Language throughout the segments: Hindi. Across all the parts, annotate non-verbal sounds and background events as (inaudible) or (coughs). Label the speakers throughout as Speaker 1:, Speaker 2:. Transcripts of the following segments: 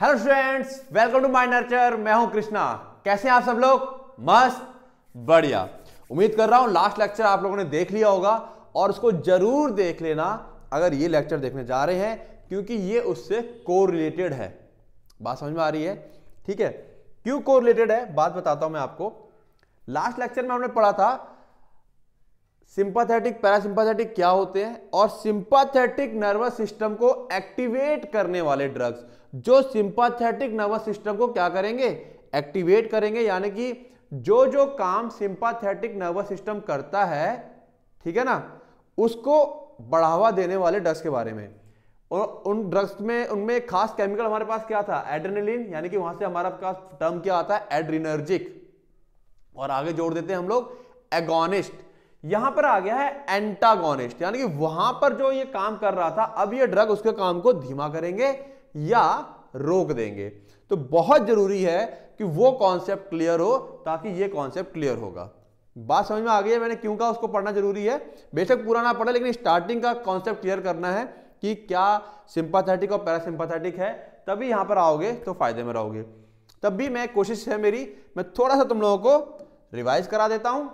Speaker 1: Hello students welcome to my Nurture मैं हूं कृष्णा कैसे हैं आप सब लोग मस्त बढ़िया उम्मीद कर रहा हूं लास्ट लेक्चर आप लोगों ने देख लिया होगा और उसको जरूर देख लेना अगर ये लेक्चर देखने जा रहे हैं क्योंकि ये उससे को रिलेटेड है बात समझ में आ रही है ठीक है क्यों को रिलेटेड है बात बताता हूं मैं आपको लास्ट लेक्चर में हमने पढ़ा था सिंपाथेटिक पैरासिंपाथेटिक क्या होते हैं और सिंपाथेटिक नर्वस सिस्टम को एक्टिवेट करने वाले ड्रग्स जो सिंपाथेटिक नर्वस सिस्टम को क्या करेंगे एक्टिवेट करेंगे यानी कि जो जो काम सिंपाथेटिक नर्वस सिस्टम करता है ठीक है ना उसको बढ़ावा देने वाले ड्रग्स के बारे में और उन ड्रग्स में उनमें खास केमिकल हमारे पास क्या था एड्रेनलिन यानी कि वहां से हमारा पास टर्म क्या आता है एड्रीनर्जिक और आगे जोड़ देते हैं हम लोग एगोनिस्ट यहां पर आ गया है एंटागोनिस्ट यानी कि वहां पर जो ये काम कर रहा था अब ये ड्रग उसके काम को धीमा करेंगे या रोक देंगे तो बहुत जरूरी है कि वो कॉन्सेप्ट क्लियर हो ताकि ये कॉन्सेप्ट क्लियर होगा बात समझ में आ गई है मैंने क्यों कहा उसको पढ़ना जरूरी है बेशक पूरा ना पढ़ा लेकिन स्टार्टिंग का कॉन्सेप्ट क्लियर करना है कि क्या सिंपाथेटिक और पैरासिंपाथेटिक है तभी यहां पर आओगे तो फायदे में रहोगे तब भी मैं कोशिश है मेरी मैं थोड़ा सा तुम लोगों को रिवाइज करा देता हूँ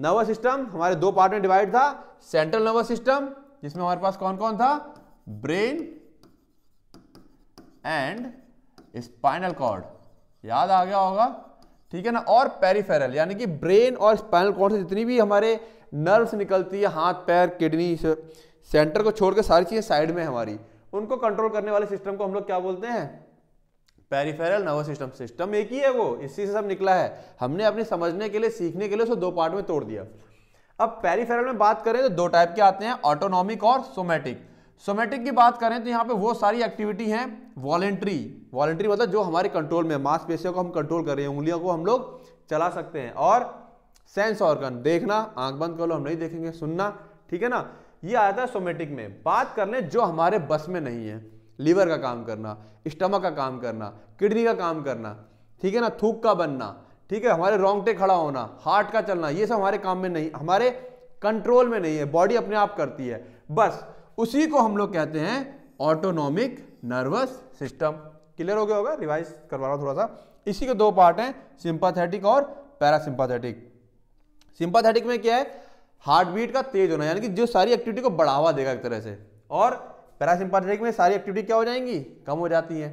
Speaker 1: नर्वस सिस्टम हमारे दो पार्ट में डिवाइड था सेंट्रल नर्वस सिस्टम जिसमें हमारे पास कौन कौन था ब्रेन एंड स्पाइनल कॉर्ड याद आ गया होगा ठीक है ना और पेरीफेरल यानी कि ब्रेन और स्पाइनल कॉर्ड से जितनी भी हमारे नर्व्स निकलती है हाथ पैर किडनी से, सेंटर को छोड़ सारी चीज़ें साइड में हमारी उनको कंट्रोल करने वाले सिस्टम को हम लोग क्या बोलते हैं पेरीफेरल नर्वस सिस्टम सिस्टम एक ही है वो इसी से सब निकला है हमने अपने समझने के लिए सीखने के लिए उसको दो पार्ट में तोड़ दिया अब पेरीफेरल में बात करें तो दो टाइप के आते हैं ऑटोनॉमिक और सोमेटिक सोमेटिक की बात करें तो यहाँ पे वो सारी एक्टिविटी हैं वॉलेंट्री वॉलेंट्री मतलब जो हमारे कंट्रोल में मांसपेशियों को हम कंट्रोल कर रहे हैं उंगलियों को हम लोग चला सकते हैं और सेंस ऑर्गन देखना आंख बंद कर लो हम नहीं देखेंगे सुनना ठीक है ना ये आता है सोमेटिक में बात कर लें जो हमारे बस में नहीं है लीवर का काम करना स्टमक का काम करना किडनी का काम करना ठीक है ना थूक का बनना ठीक है हमारे रोंगटे खड़ा होना हार्ट का चलना ये सब हमारे काम में नहीं हमारे कंट्रोल में नहीं है बॉडी अपने आप करती है बस उसी को हम लोग कहते हैं ऑटोनॉमिक नर्वस सिस्टम क्लियर हो गया होगा रिवाइज करवा रहा हूँ थोड़ा सा इसी के दो पार्ट हैं सिंपाथेटिक और पैरासिंपाथेटिक सिंपाथेटिक में क्या है हार्ट बीट का तेज होना यानी कि जो सारी एक्टिविटी को बढ़ावा देगा एक तरह से और पैरासिम्पाथेटिक में सारी एक्टिविटी क्या हो जाएंगी कम हो जाती है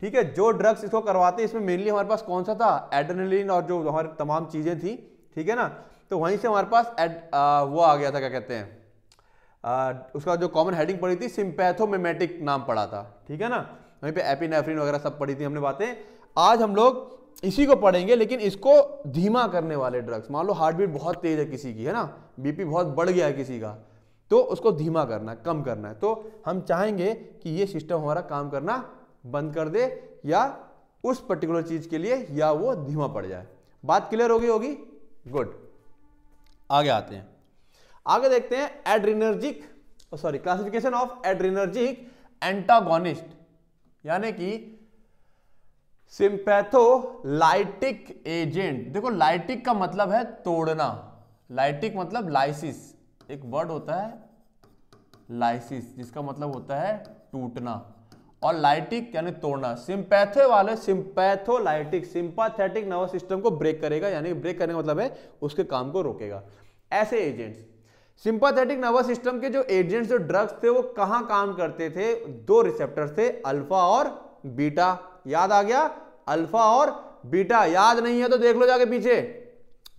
Speaker 1: ठीक है जो ड्रग्स इसको करवाते हैं इसमें मेनली हमारे पास कौन सा था एड्रेनलिन और जो हमारे तमाम चीज़ें थी ठीक है ना तो वहीं से हमारे पास एड, आ, वो आ गया था क्या कहते हैं उसका जो कॉमन हेडिंग पड़ी थी सिंपैथोमेमेटिक नाम पड़ा था ठीक है ना वहीं पे एपिनेफ्रिन वगैरह सब पड़ी थी हमने बातें आज हम लोग इसी को पढ़ेंगे लेकिन इसको धीमा करने वाले ड्रग्स मान लो हार्ट बीट बहुत तेज है किसी की है ना बीपी बहुत बढ़ गया है किसी का तो उसको धीमा करना है कम करना है तो हम चाहेंगे कि ये सिस्टम हमारा काम करना बंद कर दे या उस पर्टिकुलर चीज के लिए या वो धीमा पड़ जाए बात क्लियर हो गई होगी गुड आगे आते हैं आगे देखते हैं adrenergic sorry classification of adrenergic antagonist यानी कि सिंपैथोलाइटिक एजेंट देखो लाइटिक का मतलब है तोड़ना लाइटिक मतलब लाइसिस एक वर्ड होता है लाइसिस जिसका मतलब होता है टूटना और लाइटिक यानी तोड़ना सिंपैथे वाले सिंपैथोलाइटिक सिंपाथेटिक नर्वस सिस्टम को ब्रेक करेगा यानी ब्रेक करने का मतलब है उसके काम को रोकेगा ऐसे एजेंट्स सिंपाथेटिक नर्वस सिस्टम के जो एजेंट्स जो ड्रग्स थे वो कहां काम करते थे दो रिसेप्टर थे अल्फा और बीटा याद आ गया अल्फा और बीटा याद नहीं है तो देख लो जाके पीछे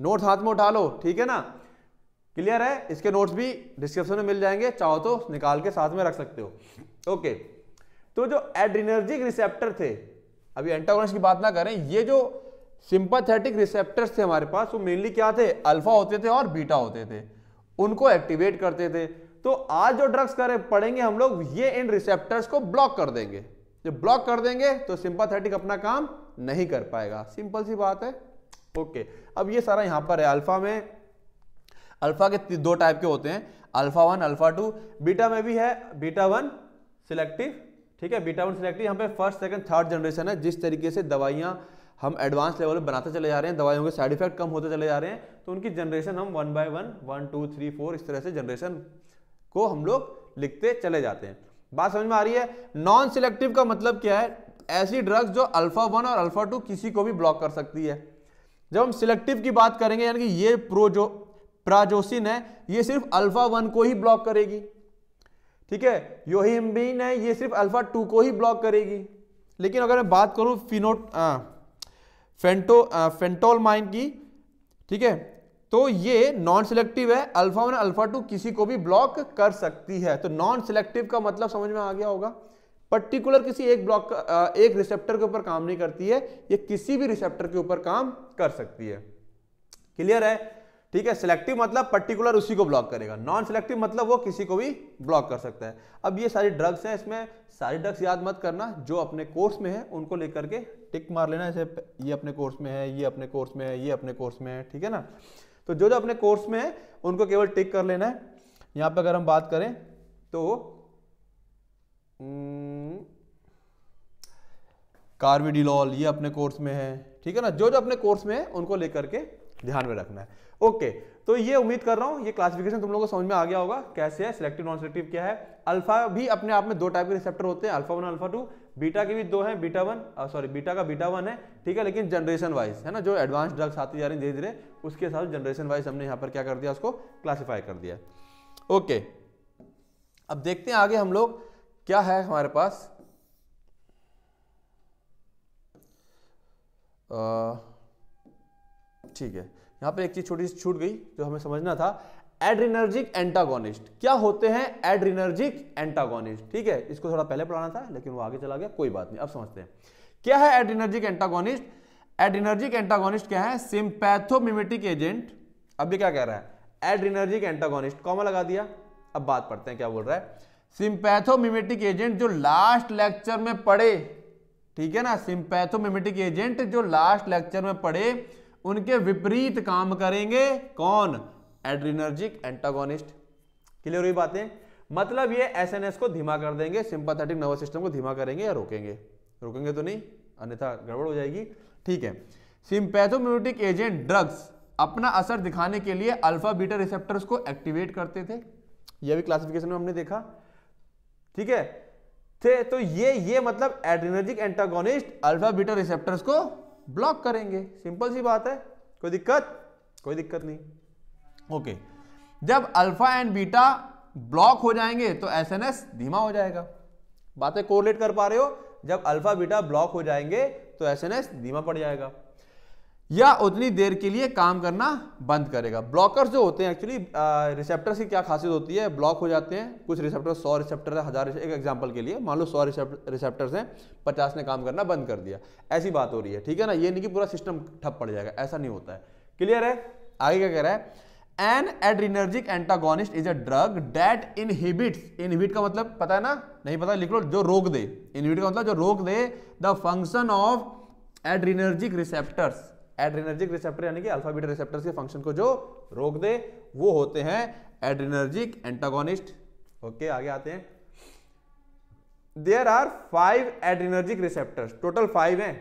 Speaker 1: नोट्स हाथ में उठा लो ठीक है ना क्लियर है इसके नोट्स भी डिस्क्रिप्शन में मिल जाएंगे चाहो तो निकाल के साथ में रख सकते हो ओके तो जो एड्रीनर्जिक रिसेप्टर थे अभी एंटागोनिस्ट की बात ना करें ये जो सिंपाथेटिक रिसेप्टर्स थे हमारे पास वो मेनली क्या थे अल्फा होते थे और बीटा होते थे उनको एक्टिवेट करते थे तो आज जो ड्रग्स करें पड़ेंगे हम लोग ये इन रिसेप्टर्स को ब्लॉक कर देंगे जब ब्लॉक कर देंगे तो सिंपाथेटिक अपना काम नहीं कर पाएगा सिंपल सी बात है ओके अब ये सारा यहां पर है अल्फा में अल्फा के दो टाइप के होते हैं alpha one alpha two beta में भी है बीटा वन सिलेक्टिव ठीक है बीटा वन सिलेक्टिव यहां पे फर्स्ट सेकंड थर्ड जनरेशन है जिस तरीके से दवाइयां हम एडवांस लेवल पर बनाते चले जा रहे हैं दवाइयों के साइड इफेक्ट कम होते चले जा रहे हैं तो उनकी जनरेशन हम one by one one two three four इस तरह से जनरेशन को हम लोग लिखते चले जाते हैं बात समझ में आ रही है नॉन सिलेक्टिव का मतलब क्या है ऐसी ड्रग्स जो अल्फा वन और अल्फा टू किसी को भी ब्लॉक कर सकती है जब हम सिलेक्टिव की बात करेंगे यानी कि ये प्रोजो प्राजोसिन है ये सिर्फ अल्फा वन को ही ब्लॉक करेगी ठीक है योहिम्बीन है ये सिर्फ अल्फा टू को ही ब्लॉक करेगी लेकिन अगर मैं बात करूं फिनोट आ, फेंटो फेंटोल माइन की ठीक है तो ये नॉन सिलेक्टिव है अल्फा वन अल्फा टू किसी को भी ब्लॉक कर सकती है तो नॉन सिलेक्टिव का मतलब समझ में आ गया होगा पर्टिकुलर किसी एक ब्लॉक एक रिसेप्टर के ऊपर काम नहीं करती है ये किसी भी रिसेप्टर के ऊपर काम कर सकती है क्लियर है ठीक है सिलेक्टिव मतलब पर्टिकुलर उसी को ब्लॉक करेगा नॉन सिलेक्टिव मतलब वो किसी को भी ब्लॉक कर सकता है अब ये सारी ड्रग्स हैं इसमें सारी ड्रग्स याद मत करना जो अपने कोर्स में है उनको लेकर के टिक मार लेना जैसे ये अपने कोर्स में है ये अपने कोर्स में है ये अपने कोर्स में है ठीक है ना तो जो जो अपने कोर्स में है उनको केवल टिक कर लेना है यहाँ पर अगर हम बात करें तो हम्म, कार्बिडिलॉल ये अपने कोर्स में है ठीक है ना जो जो अपने कोर्स में है उनको लेकर के ध्यान में रखना है ओके तो ये उम्मीद कर रहा हूँ ये क्लासिफिकेशन तुम लोगों को समझ में आ गया होगा कैसे है सिलेक्टिव नॉन सिलेक्टिव क्या है अल्फा भी अपने आप में दो टाइप के रिसेप्टर होते हैं alpha one alpha two beta के भी दो हैं बीटा वन सॉरी बीटा का बीटा वन है ठीक है लेकिन जनरेशन वाइज है ना जो एडवांस ड्रग्स आती जा रही धीरे धीरे उसके हिसाब से जनरेशन वाइज हमने यहाँ पर क्या कर दिया उसको क्लासीफाई कर दिया ओके अब देखते हैं आगे हम लोग क्या है हमारे पास आ, ठीक है यहाँ पे एक चीज छोटी सी छूट गई जो हमें समझना था एड्रिनर्जिक एंटागोनिस्ट क्या होते हैं एड्रिनर्जिक एंटागोनिस्ट ठीक है इसको थोड़ा पहले पढ़ाना था लेकिन वो आगे चला गया कोई बात नहीं अब समझते हैं क्या है एड्रिनर्जिक एंटागोनिस्ट एड्रिनर्जिक एंटागोनिस्ट क्या है सिंपैथोमिमेटिक एजेंट अब ये क्या कह रहा है एड्रिनर्जिक एंटागोनिस्ट कॉमा लगा दिया अब बात पढ़ते हैं क्या बोल रहा है सिंपैथोमिमेटिक एजेंट जो लास्ट लेक्चर में पढ़े ठीक है ना सिंपैथोमिमेटिक एजेंट जो लास्ट लेक्चर में पढ़े उनके विपरीत काम करेंगे कौन एड्रीनर्जिक एंटागोनिस्ट क्लियर हुई बातें मतलब ये एसएनएस को धीमा कर देंगे सिंपाथेटिक नर्वस सिस्टम को धीमा करेंगे या रोकेंगे रोकेंगे तो नहीं अन्यथा गड़बड़ हो जाएगी ठीक है सिंपैथोम्यूटिक एजेंट ड्रग्स अपना असर दिखाने के लिए अल्फा बीटा रिसेप्टर्स को एक्टिवेट करते थे यह भी क्लासिफिकेशन में हमने देखा ठीक है थे तो ये ये मतलब adrenergic antagonist alpha beta receptors को ब्लॉक करेंगे सिंपल सी बात है कोई दिक्कत कोई दिक्कत नहीं ओके जब अल्फा एंड बीटा ब्लॉक हो जाएंगे तो एसएनएस धीमा हो जाएगा बातें कोरिलेट कर पा रहे हो जब अल्फा बीटा ब्लॉक हो जाएंगे तो एसएनएस धीमा पड़ जाएगा या उतनी देर के लिए काम करना बंद करेगा ब्लॉकर्स जो होते हैं एक्चुअली रिसेप्टर्स की क्या खासियत होती है ब्लॉक हो जाते हैं कुछ रिसेप्टर सौ रिसेप्टर है हज़ार एक एग्जांपल के लिए मान लो सौ रिसेप्टर्स हैं पचास ने काम करना बंद कर दिया ऐसी बात हो रही है ठीक है ना ये नहीं कि पूरा सिस्टम ठप पड़ जाएगा ऐसा नहीं होता है क्लियर है आगे क्या कह रहा है an adrenergic antagonist is a drug that inhibits inhibit का मतलब पता है ना नहीं पता लिख लो जो रोक दे इनहिबिट का मतलब जो रोक दे the function of adrenergic receptors adrenergic receptor यानी कि अल्फा बीटा रिसेप्टर्स के फंक्शन को जो रोक दे वो होते हैं एड्रेनर्जिक एंटागोनिस्ट ओके आगे आते हैं there are five adrenergic receptors total five हैं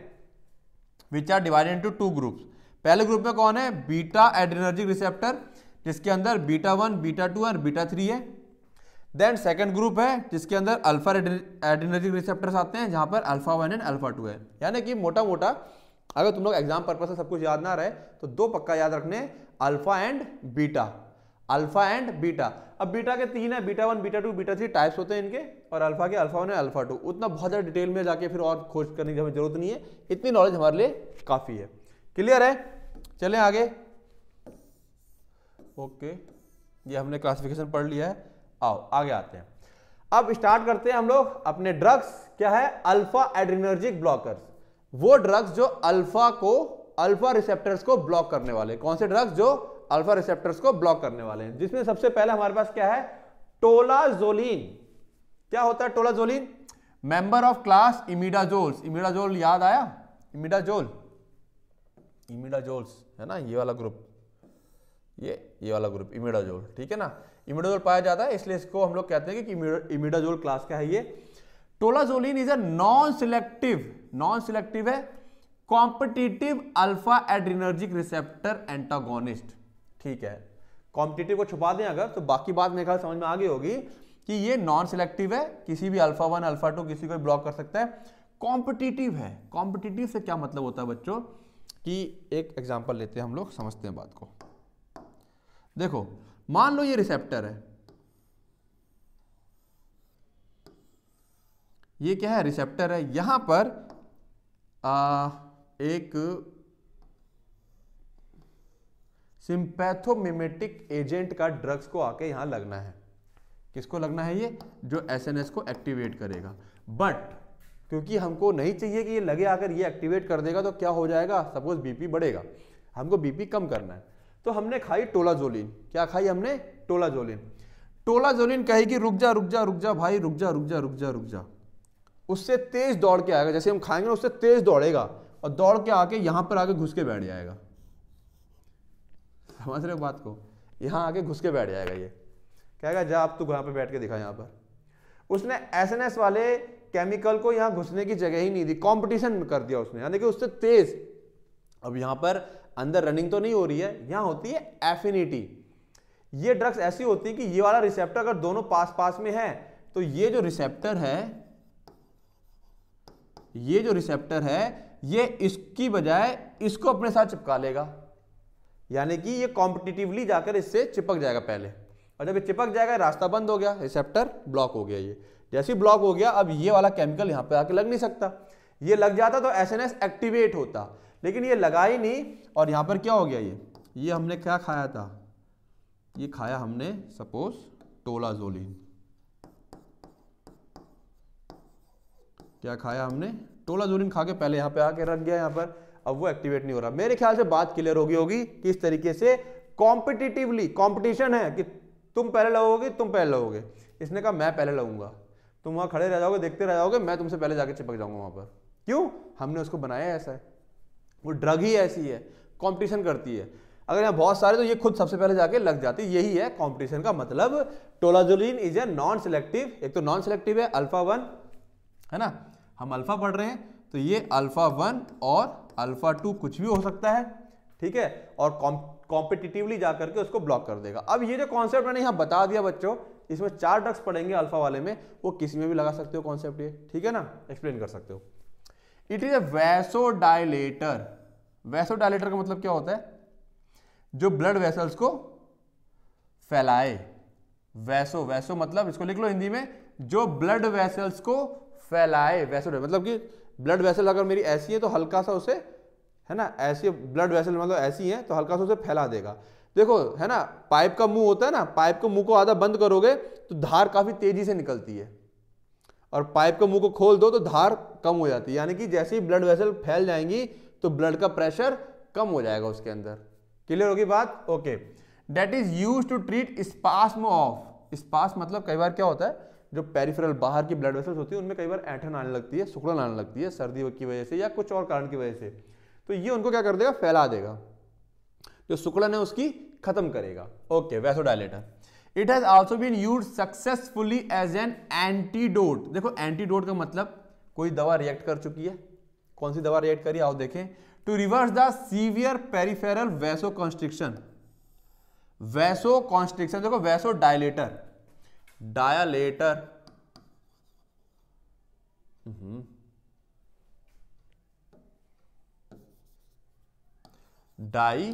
Speaker 1: which are divided into two groups पहले ग्रुप में कौन है बीटा एड्रेनर्जिक रिसेप्टर जिसके अंदर बीटा वन बीटा टू और बीटा थ्री है देन सेकंड ग्रुप है जिसके अंदर अल्फा एड्रेनर्जिक रिसेप्टर्स आते हैं जहां पर alpha one and alpha two है यानी कि मोटा मोटा अगर तुम लोग एग्जाम पर्पज से सब कुछ याद ना रहे तो दो पक्का याद रखने alpha and beta alpha and beta अब बीटा के तीन है beta one beta two beta three types होते हैं इनके और अल्फा के अल्फा वन है अल्फा टू उतना बहुत ज़्यादा डिटेल में जाके फिर और खोज करने की हमें जरूरत नहीं है इतनी नॉलेज हमारे लिए काफ़ी है क्लियर है चलें आगे ओके ये हमने क्लासिफिकेशन पढ़ लिया है आओ आगे आते हैं अब स्टार्ट करते हैं हम लोग अपने ड्रग्स क्या है अल्फा एड्रीनर्जिक ब्लॉकर्स वो ड्रग्स जो अल्फा को अल्फा रिसेप्टर्स को ब्लॉक करने वाले कौन से ड्रग्स जो अल्फा रिसेप्टर्स को ब्लॉक करने वाले हैं जिसमें सबसे पहले हमारे पास क्या है टोलाजोलिन क्या होता है tolazoline member of class imidazoles imidazole याद आया इमिडाजोल इमिडाजोल्स है ना ये वाला ग्रुप ये ये वाला ग्रुप इमिडाजोल ठीक है ना इमिडाजोल पाया जाता है इसलिए इसको हम लोग कहते हैं कि इमिडाजोल क्लास का है ये tolazoline is a non selective non selective है competitive alpha adrenergic receptor antagonist ठीक है कॉम्पिटिटिव को छुपा दें अगर तो बाकी बात मेरे ख्याल समझ में आ गई होगी कि ये नॉन सिलेक्टिव है किसी भी अल्फा वन अल्फा टू किसी को भी ब्लॉक कर सकता है कॉम्पिटिटिव है कॉम्पिटिटिव से क्या मतलब होता है बच्चों कि एक एग्जाम्पल लेते हैं हम लोग समझते हैं बात को देखो मान लो ये रिसेप्टर है ये क्या है रिसेप्टर है यहां पर आ, एक सिंपैथोमिमेटिक एजेंट का ड्रग्स को आके यहां लगना है किसको लगना है ये जो एस को एक्टिवेट करेगा बट क्योंकि हमको नहीं चाहिए कि ये लगे आकर ये एक्टिवेट कर देगा तो क्या हो जाएगा सपोज बीपी बढ़ेगा हमको बीपी कम करना है तो हमने खाई टोलाजोलिन क्या खाई हमने टोलाजोलिन टोलाजोलिन कहेगी रुक जा रुक जा रुक जा भाई रुक जा रुक जा रुक जा रुक जा उससे तेज दौड़ के आएगा जैसे हम खाएंगे उससे तेज दौड़ेगा और दौड़ के आके यहां पर आके घुस के बैठ जाएगा समझ रहे हो बात को यहां आके घुस के बैठ जाएगा ये कहेगा जा आप तो यहां पर बैठ के दिखा यहां पर उसने एस वाले केमिकल को यहां घुसने की जगह ही नहीं दी कंपटीशन कर दिया उसने यानी कि उससे तेज अब यहां पर अंदर रनिंग तो नहीं हो रही है यहां होती है एफिनिटी ये ड्रग्स ऐसी होती है कि ये वाला रिसेप्टर अगर दोनों पास पास में है तो ये जो रिसेप्टर है ये जो रिसेप्टर है ये इसकी बजाय इसको अपने साथ चिपका लेगा यानी कि ये कॉम्पिटिटिवली जाकर इससे चिपक जाएगा पहले और जब ये चिपक जाएगा रास्ता बंद हो गया रिसेप्टर ब्लॉक हो गया ये जैसे ही ब्लॉक हो गया अब ये वाला केमिकल यहाँ पे आके लग नहीं सकता ये लग जाता तो एस एक्टिवेट होता लेकिन ये लगा ही नहीं और यहाँ पर क्या हो गया ये ये हमने क्या खाया था ये खाया हमने सपोज टोलाजोलिन क्या खाया हमने टोला टोलाजोलिन खा के पहले यहाँ पे आके रख गया यहाँ पर अब वो एक्टिवेट नहीं हो रहा मेरे ख्याल से बात क्लियर होगी होगी किस तरीके से कॉम्पिटिटिवली कॉम्पिटिशन है कि तुम पहले लगोगे तुम पहले लगोगे इसने कहा मैं पहले लगूंगा तुम वहाँ खड़े रह जाओगे देखते रह जाओगे मैं तुमसे पहले जाके चिपक जाऊंगा वहाँ पर क्यों हमने उसको बनाया ऐसा है वो ड्रग ही ऐसी है कॉम्पिटिशन करती है अगर यहाँ बहुत सारे तो ये खुद सबसे पहले जाके लग जाती है यही है कॉम्पिटिशन का मतलब tolazoline is a non selective एक तो नॉन सेलेक्टिव है अल्फा वन है ना हम अल्फ़ा पढ़ रहे हैं तो ये अल्फ़ा वन और अल्फ़ा टू कुछ भी हो सकता है ठीक है और कॉम्पिटिटिवली जा करके उसको ब्लॉक कर देगा अब ये जो कॉन्सेप्ट मैंने यहाँ बता दिया बच्चों इसमें चार ड्रग्स पड़ेंगे अल्फ़ा वाले में वो किसी में भी लगा सकते हो कॉन्सेप्ट ये ठीक है ना एक्सप्लेन कर सकते हो it is vasodilator vasodilator का मतलब क्या होता है जो ब्लड वेसल्स को फैलाए वैसो वैसो मतलब इसको लिख लो हिंदी में जो ब्लड वेसल्स को फैलाए वैसे मतलब कि ब्लड वैसल अगर मेरी ऐसी है तो हल्का सा उसे है ना ऐसी ब्लड वैसल मतलब ऐसी है तो हल्का सा उसे फैला देगा देखो है ना पाइप का मुंह होता है ना पाइप के मुंह को आधा बंद करोगे तो धार काफ़ी तेजी से निकलती है और पाइप के मुंह को खोल दो तो धार कम हो जाती है यानी कि जैसे ही ब्लड वेसल फैल जाएंगी तो ब्लड का प्रेशर कम हो जाएगा उसके अंदर क्लियर होगी बात okay that is use to treat spasm of spasm मतलब कई बार क्या होता है जो पेरिफेरल बाहर की ब्लड वेसल्स होती है उनमें कई बार ऐठन आने लगती है सुखड़न आने लगती है सर्दी की वजह से या कुछ और कारण की वजह से तो ये उनको क्या कर देगा फैला देगा जो सुखड़न है उसकी खत्म करेगा okay dilator it has also been use successfully as an antidote देखो एंटीडोट का मतलब कोई दवा रिएक्ट कर चुकी है कौन सी दवा रिएक्ट करी आओ देखें to reverse the severe peripheral vasoconstriction vasoconstriction देखो vasodilator dilator hmm. 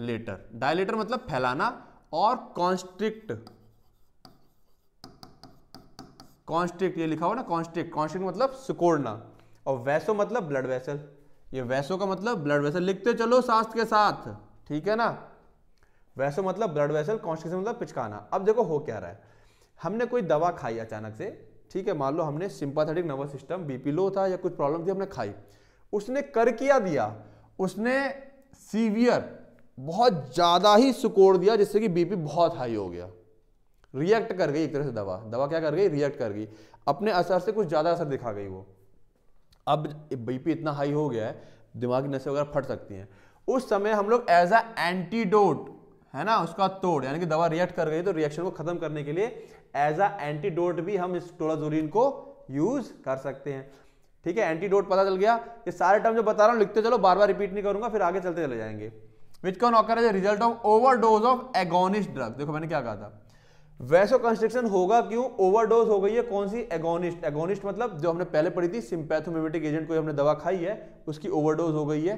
Speaker 1: Dilator dilator मतलब फैलाना और कॉन्स्ट्रिक्ट कॉन्स्ट्रिक्ट ये लिखा हुआ ना कॉन्स्ट्रिक्ट कॉन्स्ट्रिक्ट मतलब सिकोड़ना और वैसो मतलब ब्लड वेसल ये वैसो का मतलब ब्लड वेसल लिखते चलो शास्त्र के साथ ठीक है ना वैसे मतलब ब्लड वैसल कॉन्स्टिकेशन मतलब पिचकाना अब देखो हो क्या रहा है हमने कोई दवा खाई अचानक से ठीक है मान लो हमने sympathetic nervous system BP low था या कुछ प्रॉब्लम थी हमने खाई उसने कर किया दिया उसने सीवियर बहुत ज़्यादा ही सुकोड़ दिया जिससे कि बीपी बहुत हाई हो गया रिएक्ट कर गई एक तरह से दवा दवा क्या कर गई रिएक्ट कर गई अपने असर से कुछ ज़्यादा असर दिखा गई वो अब बीपी इतना हाई हो गया है दिमागी नशे वगैरह फट सकती हैं उस समय हम लोग एज अ एंटीडोट है ना उसका तोड़ यानी कि दवा रिएक्ट कर गई तो रिएक्शन को खत्म करने के लिए एज अ एंटीडोट भी हम इस टोलाजोरिन को यूज कर सकते हैं ठीक है एंटीडोट पता चल गया ये सारे टर्म जो बता रहा हूँ लिखते चलो बार बार रिपीट नहीं करूंगा फिर आगे चलते चले जाएंगे which can occur as result of overdose of agonist drug देखो मैंने क्या कहा था वैसो कंस्ट्रक्शन होगा क्यों ओवरडोज हो गई है कौन सी एगोनिस्ट एगोनिस्ट मतलब जो हमने पहले पढ़ी थी सिंपैथोमिमेटिक एजेंट को हमने दवा खाई है उसकी ओवरडोज हो गई है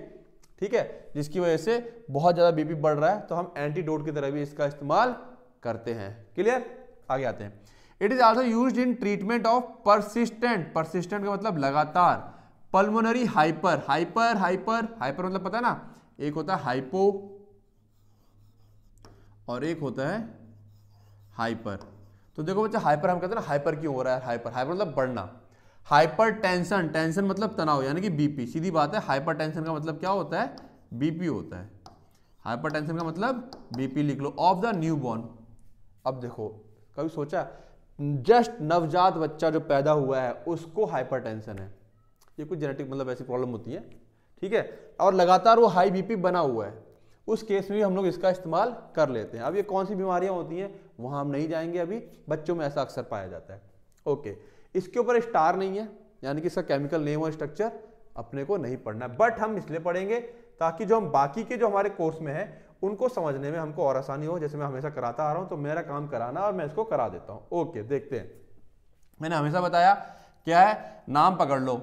Speaker 1: ठीक है जिसकी वजह से बहुत ज़्यादा बीपी बढ़ रहा है तो हम एंटीडोट की तरह भी इसका इस्तेमाल करते हैं क्लियर आगे आते हैं it is also use in treatment of persistent persistent का मतलब लगातार pulmonary hyper hyper hyper hyper मतलब पता है ना एक होता है हाइपो और एक होता है हाइपर तो देखो बच्चा हाइपर हम कहते हैं ना हाइपर क्यों हो रहा है हाइपर हाइपर मतलब बढ़ना हाइपर टेंशन टेंशन मतलब तनाव यानी कि बीपी सीधी बात है हाइपर टेंशन का मतलब क्या होता है बीपी होता है हाइपर टेंशन का मतलब बीपी लिख लो ऑफ द न्यू बॉर्न अब देखो कभी सोचा जस्ट नवजात बच्चा जो पैदा हुआ है उसको हाइपर टेंशन है ये कुछ जेनेटिक मतलब ऐसी प्रॉब्लम होती है ठीक है और लगातार वो हाई बीपी बना हुआ है उस केस में भी हम लोग इसका इस्तेमाल कर लेते हैं अब ये कौन सी बीमारियां होती हैं वहाँ हम नहीं जाएंगे अभी बच्चों में ऐसा अक्सर पाया जाता है ओके इसके ऊपर स्टार नहीं है यानी कि इसका केमिकल नेम और स्ट्रक्चर अपने को नहीं पढ़ना है बट हम इसलिए पढ़ेंगे ताकि जो हम बाकी के जो हमारे कोर्स में है उनको समझने में हमको और आसानी हो जैसे मैं हमेशा कराता आ रहा हूं तो मेरा काम कराना और मैं इसको करा देता हूं ओके देखते हैं मैंने हमेशा बताया क्या है नाम पकड़ लो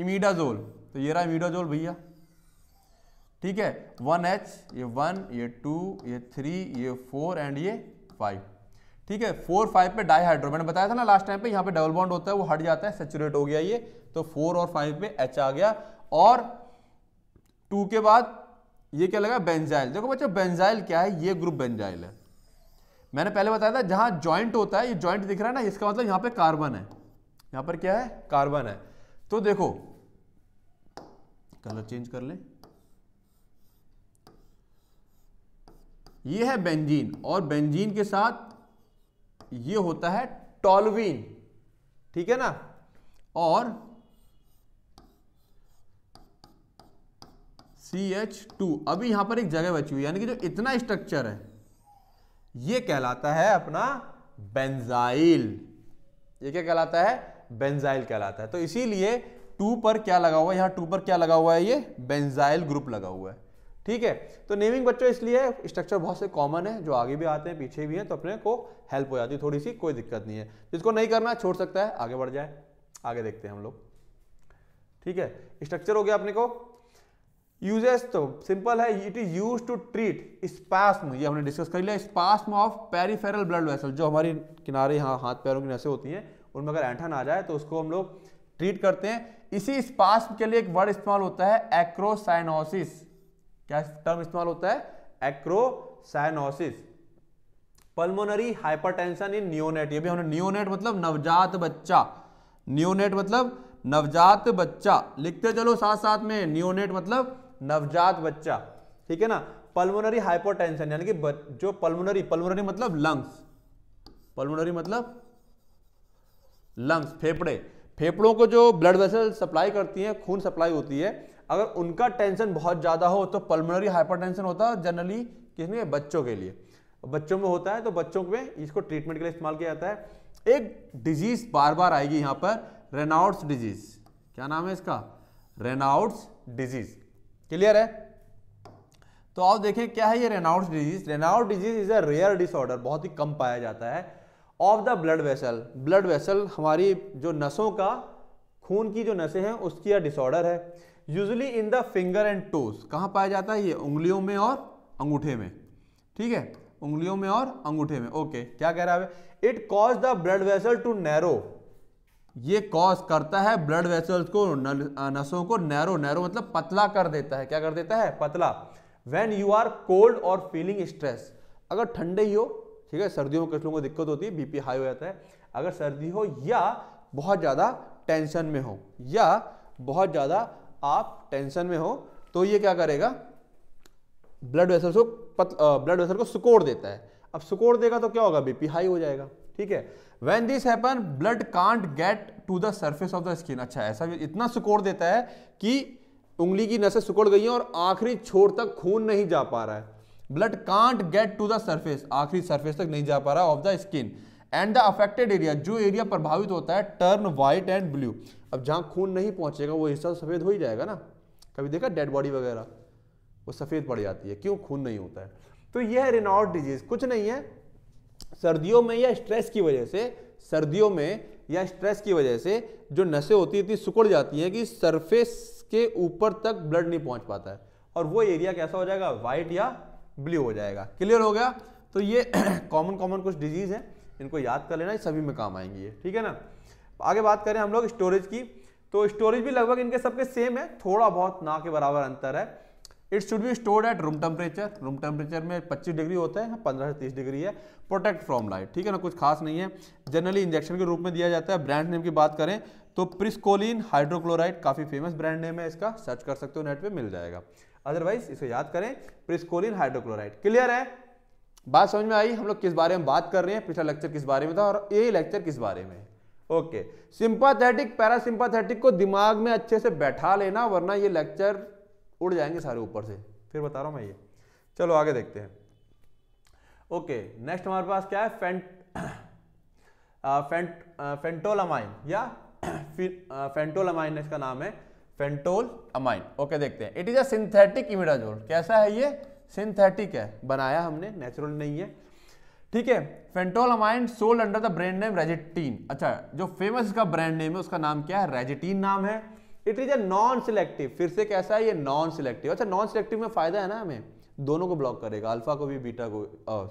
Speaker 1: इमीडाजोल तो ये रहा इमीडाजोल भैया ठीक है वन एच ये वन ये टू ये थ्री ये फोर एंड ये फाइव ठीक है फोर फाइव पे डाईहाइड्रो मैंने बताया था ना लास्ट टाइम पे यहाँ पे डबल बॉन्ड होता है वो हट जाता है सेचुरेट हो गया ये तो फोर और फाइव पे एच आ गया और टू के बाद ये क्या लगा बेंजाइल देखो बच्चों बेंजाइल क्या है ये ग्रुप बेंजाइल है मैंने पहले बताया था जहां ज्वाइंट होता है ये ज्वाइंट दिख रहा है ना इसका मतलब यहां पे कार्बन है यहां पर क्या है कार्बन है तो देखो कलर चेंज कर ले ये है बेंजीन और बेंजीन के साथ ये होता है टॉलवीन ठीक है ना और सी एच टू अभी यहां पर एक जगह बची हुई यानी कि जो इतना स्ट्रक्चर है ये कहलाता है अपना बेंजाइल ये क्या कहलाता है बेंजाइल कहलाता है तो इसीलिए टू पर क्या लगा हुआ है यहां टू पर क्या लगा हुआ है ये बेंजाइल ग्रुप लगा हुआ है ठीक है तो नेमिंग बच्चों इसलिए स्ट्रक्चर बहुत से कॉमन है जो आगे भी आते हैं पीछे भी हैं तो अपने को हेल्प हो जाती है थोड़ी सी कोई दिक्कत नहीं है जिसको नहीं करना छोड़ सकता है आगे बढ़ जाए आगे देखते हैं हम लोग ठीक है स्ट्रक्चर हो गया अपने को यूजेस तो सिंपल है it is use to treat spasm ये हमने डिस्कस कर लिया spasm of peripheral blood vessel जो हमारी किनारे यहाँ हाथ पैरों की नशे होती हैं उनमें अगर एंठन आ जाए तो उसको हम लोग ट्रीट करते हैं इसी स्पास्म के लिए एक वर्ड इस्तेमाल होता है एक्रोसाइनोसिस क्या टर्म इस्तेमाल होता है acrocyanosis pulmonary hypertension in neonate ये भी हमने न्योनेट मतलब नवजात बच्चा न्योनेट मतलब नवजात बच्चा लिखते चलो साथ साथ में न्योनेट मतलब नवजात बच्चा ठीक है ना पल्मोनरी हाइपरटेंशन यानी कि जो पल्मोनरी पल्मोनरी मतलब लंग्स पल्मोनरी मतलब लंग्स फेफड़े फेफड़ों को जो ब्लड वेसल सप्लाई करती हैं खून सप्लाई होती है अगर उनका टेंशन बहुत ज़्यादा हो तो पल्मोनरी हाइपरटेंशन होता है जनरली किसने बच्चों के लिए बच्चों में होता है तो बच्चों में इसको ट्रीटमेंट के लिए इस्तेमाल किया जाता है एक डिजीज बार बार आएगी यहां पर रेनाउट्स डिजीज क्या नाम है इसका रेनाउट्स डिजीज क्लियर है तो आप देखें क्या है ये Raynaud's disease Raynaud disease is a rare disorder बहुत ही कम पाया जाता है of the blood vessel blood vessel हमारी जो नसों का खून की जो नसें हैं उसकी यह डिसऑर्डर है usually in the finger and toes कहाँ पाया जाता है ये उंगलियों में और अंगूठे में ठीक है उंगलियों में और अंगूठे में ओके क्या कह रहा है it cause the blood vessel to narrow ये कॉज करता है ब्लड वेसल्स को नसों को नैरो नैरो मतलब पतला कर देता है क्या कर देता है पतला वेन यू आर कोल्ड और फीलिंग स्ट्रेस अगर ठंडे ही हो ठीक है सर्दियों में कुछ लोगों को दिक्कत होती है बीपी हाई हो जाता है अगर सर्दी हो या बहुत ज़्यादा टेंशन में हो या बहुत ज़्यादा आप टेंशन में हो तो ये क्या करेगा ब्लड वेसल को ब्लड वेसल को सुकोड़ देता है अब सुकोड़ देगा तो क्या होगा बीपी हाई हो जाएगा ठीक है when this happen blood can't get to the surface of the skin अच्छा ऐसा इतना सुकोड़ देता है कि उंगली की नसें सुकोड़ गई हैं और आखिरी छोर तक खून नहीं जा पा रहा है blood can't get to the surface आखिरी सर्फेस तक नहीं जा पा रहा of the skin and the affected area जो एरिया प्रभावित होता है टर्न व्हाइट एंड ब्लू अब जहाँ खून नहीं पहुँचेगा वो हिस्सा तो सफ़ेद हो ही जाएगा ना कभी देखा डेड बॉडी वगैरह वो सफ़ेद पड़ जाती है क्यों खून नहीं होता है तो यह है रेनॉड डिजीज़ कुछ नहीं है सर्दियों में या स्ट्रेस की वजह से सर्दियों में या स्ट्रेस की वजह से जो नशे होती है इतनी सिकुड़ जाती हैं कि सरफेस के ऊपर तक ब्लड नहीं पहुंच पाता है और वो एरिया कैसा हो जाएगा वाइट या ब्लू हो जाएगा क्लियर हो गया तो ये कॉमन (clears throat) कॉमन कुछ डिजीज़ है इनको याद कर लेना सभी में काम आएंगी ये ठीक है ना आगे बात करें हम लोग स्टोरेज की तो स्टोरेज भी लगभग इनके सबके सेम है थोड़ा बहुत ना के बराबर अंतर है it should be stored at room temperature room temperature में 25 डिग्री होते हैं 15 से 30 डिग्री है प्रोटेक्ट फ्रॉम लाइट ठीक है ना कुछ खास नहीं है जनरली इंजेक्शन के रूप में दिया जाता है ब्रांड नेम की बात करें तो प्रिस्कोलिन हाइड्रोक्लोराइड काफ़ी फेमस ब्रांड नेम है इसका सर्च कर सकते हो नेट पे मिल जाएगा अदरवाइज इसे याद करें प्रिस्कोलिन हाइड्रोक्लोराइड क्लियर है बात समझ में आई हम लोग किस बारे में बात कर रहे हैं पिछला लेक्चर किस बारे में था और ये लेक्चर किस बारे में ओके सिंपाथेटिक पैरासिंपाथेटिक को दिमाग में अच्छे से बैठा लेना वरना ये लेक्चर उड़ जाएंगे सारे ऊपर से फिर बता रहा हूँ मैं ये चलो आगे देखते हैं ओके नेक्स्ट हमारे पास क्या है फेंट फेंट (coughs) आ, फेंटोलामाइन या आ, (coughs) फेंटोलामाइन इसका नाम है फेंटोल अमाइन ओके देखते हैं it is a synthetic imidazole कैसा है ये सिंथेटिक है बनाया हमने नेचुरल नहीं है ठीक है phentolamine sold under the brand name Regitine अच्छा जो फेमस इसका ब्रांड नेम है उसका नाम क्या है रेजिटीन नाम है it is a non selective फिर से कैसा है ये नॉन सिलेक्टिव अच्छा नॉन सिलेक्टिव में फायदा है ना हमें दोनों को ब्लॉक करेगा अल्फा को भी बीटा को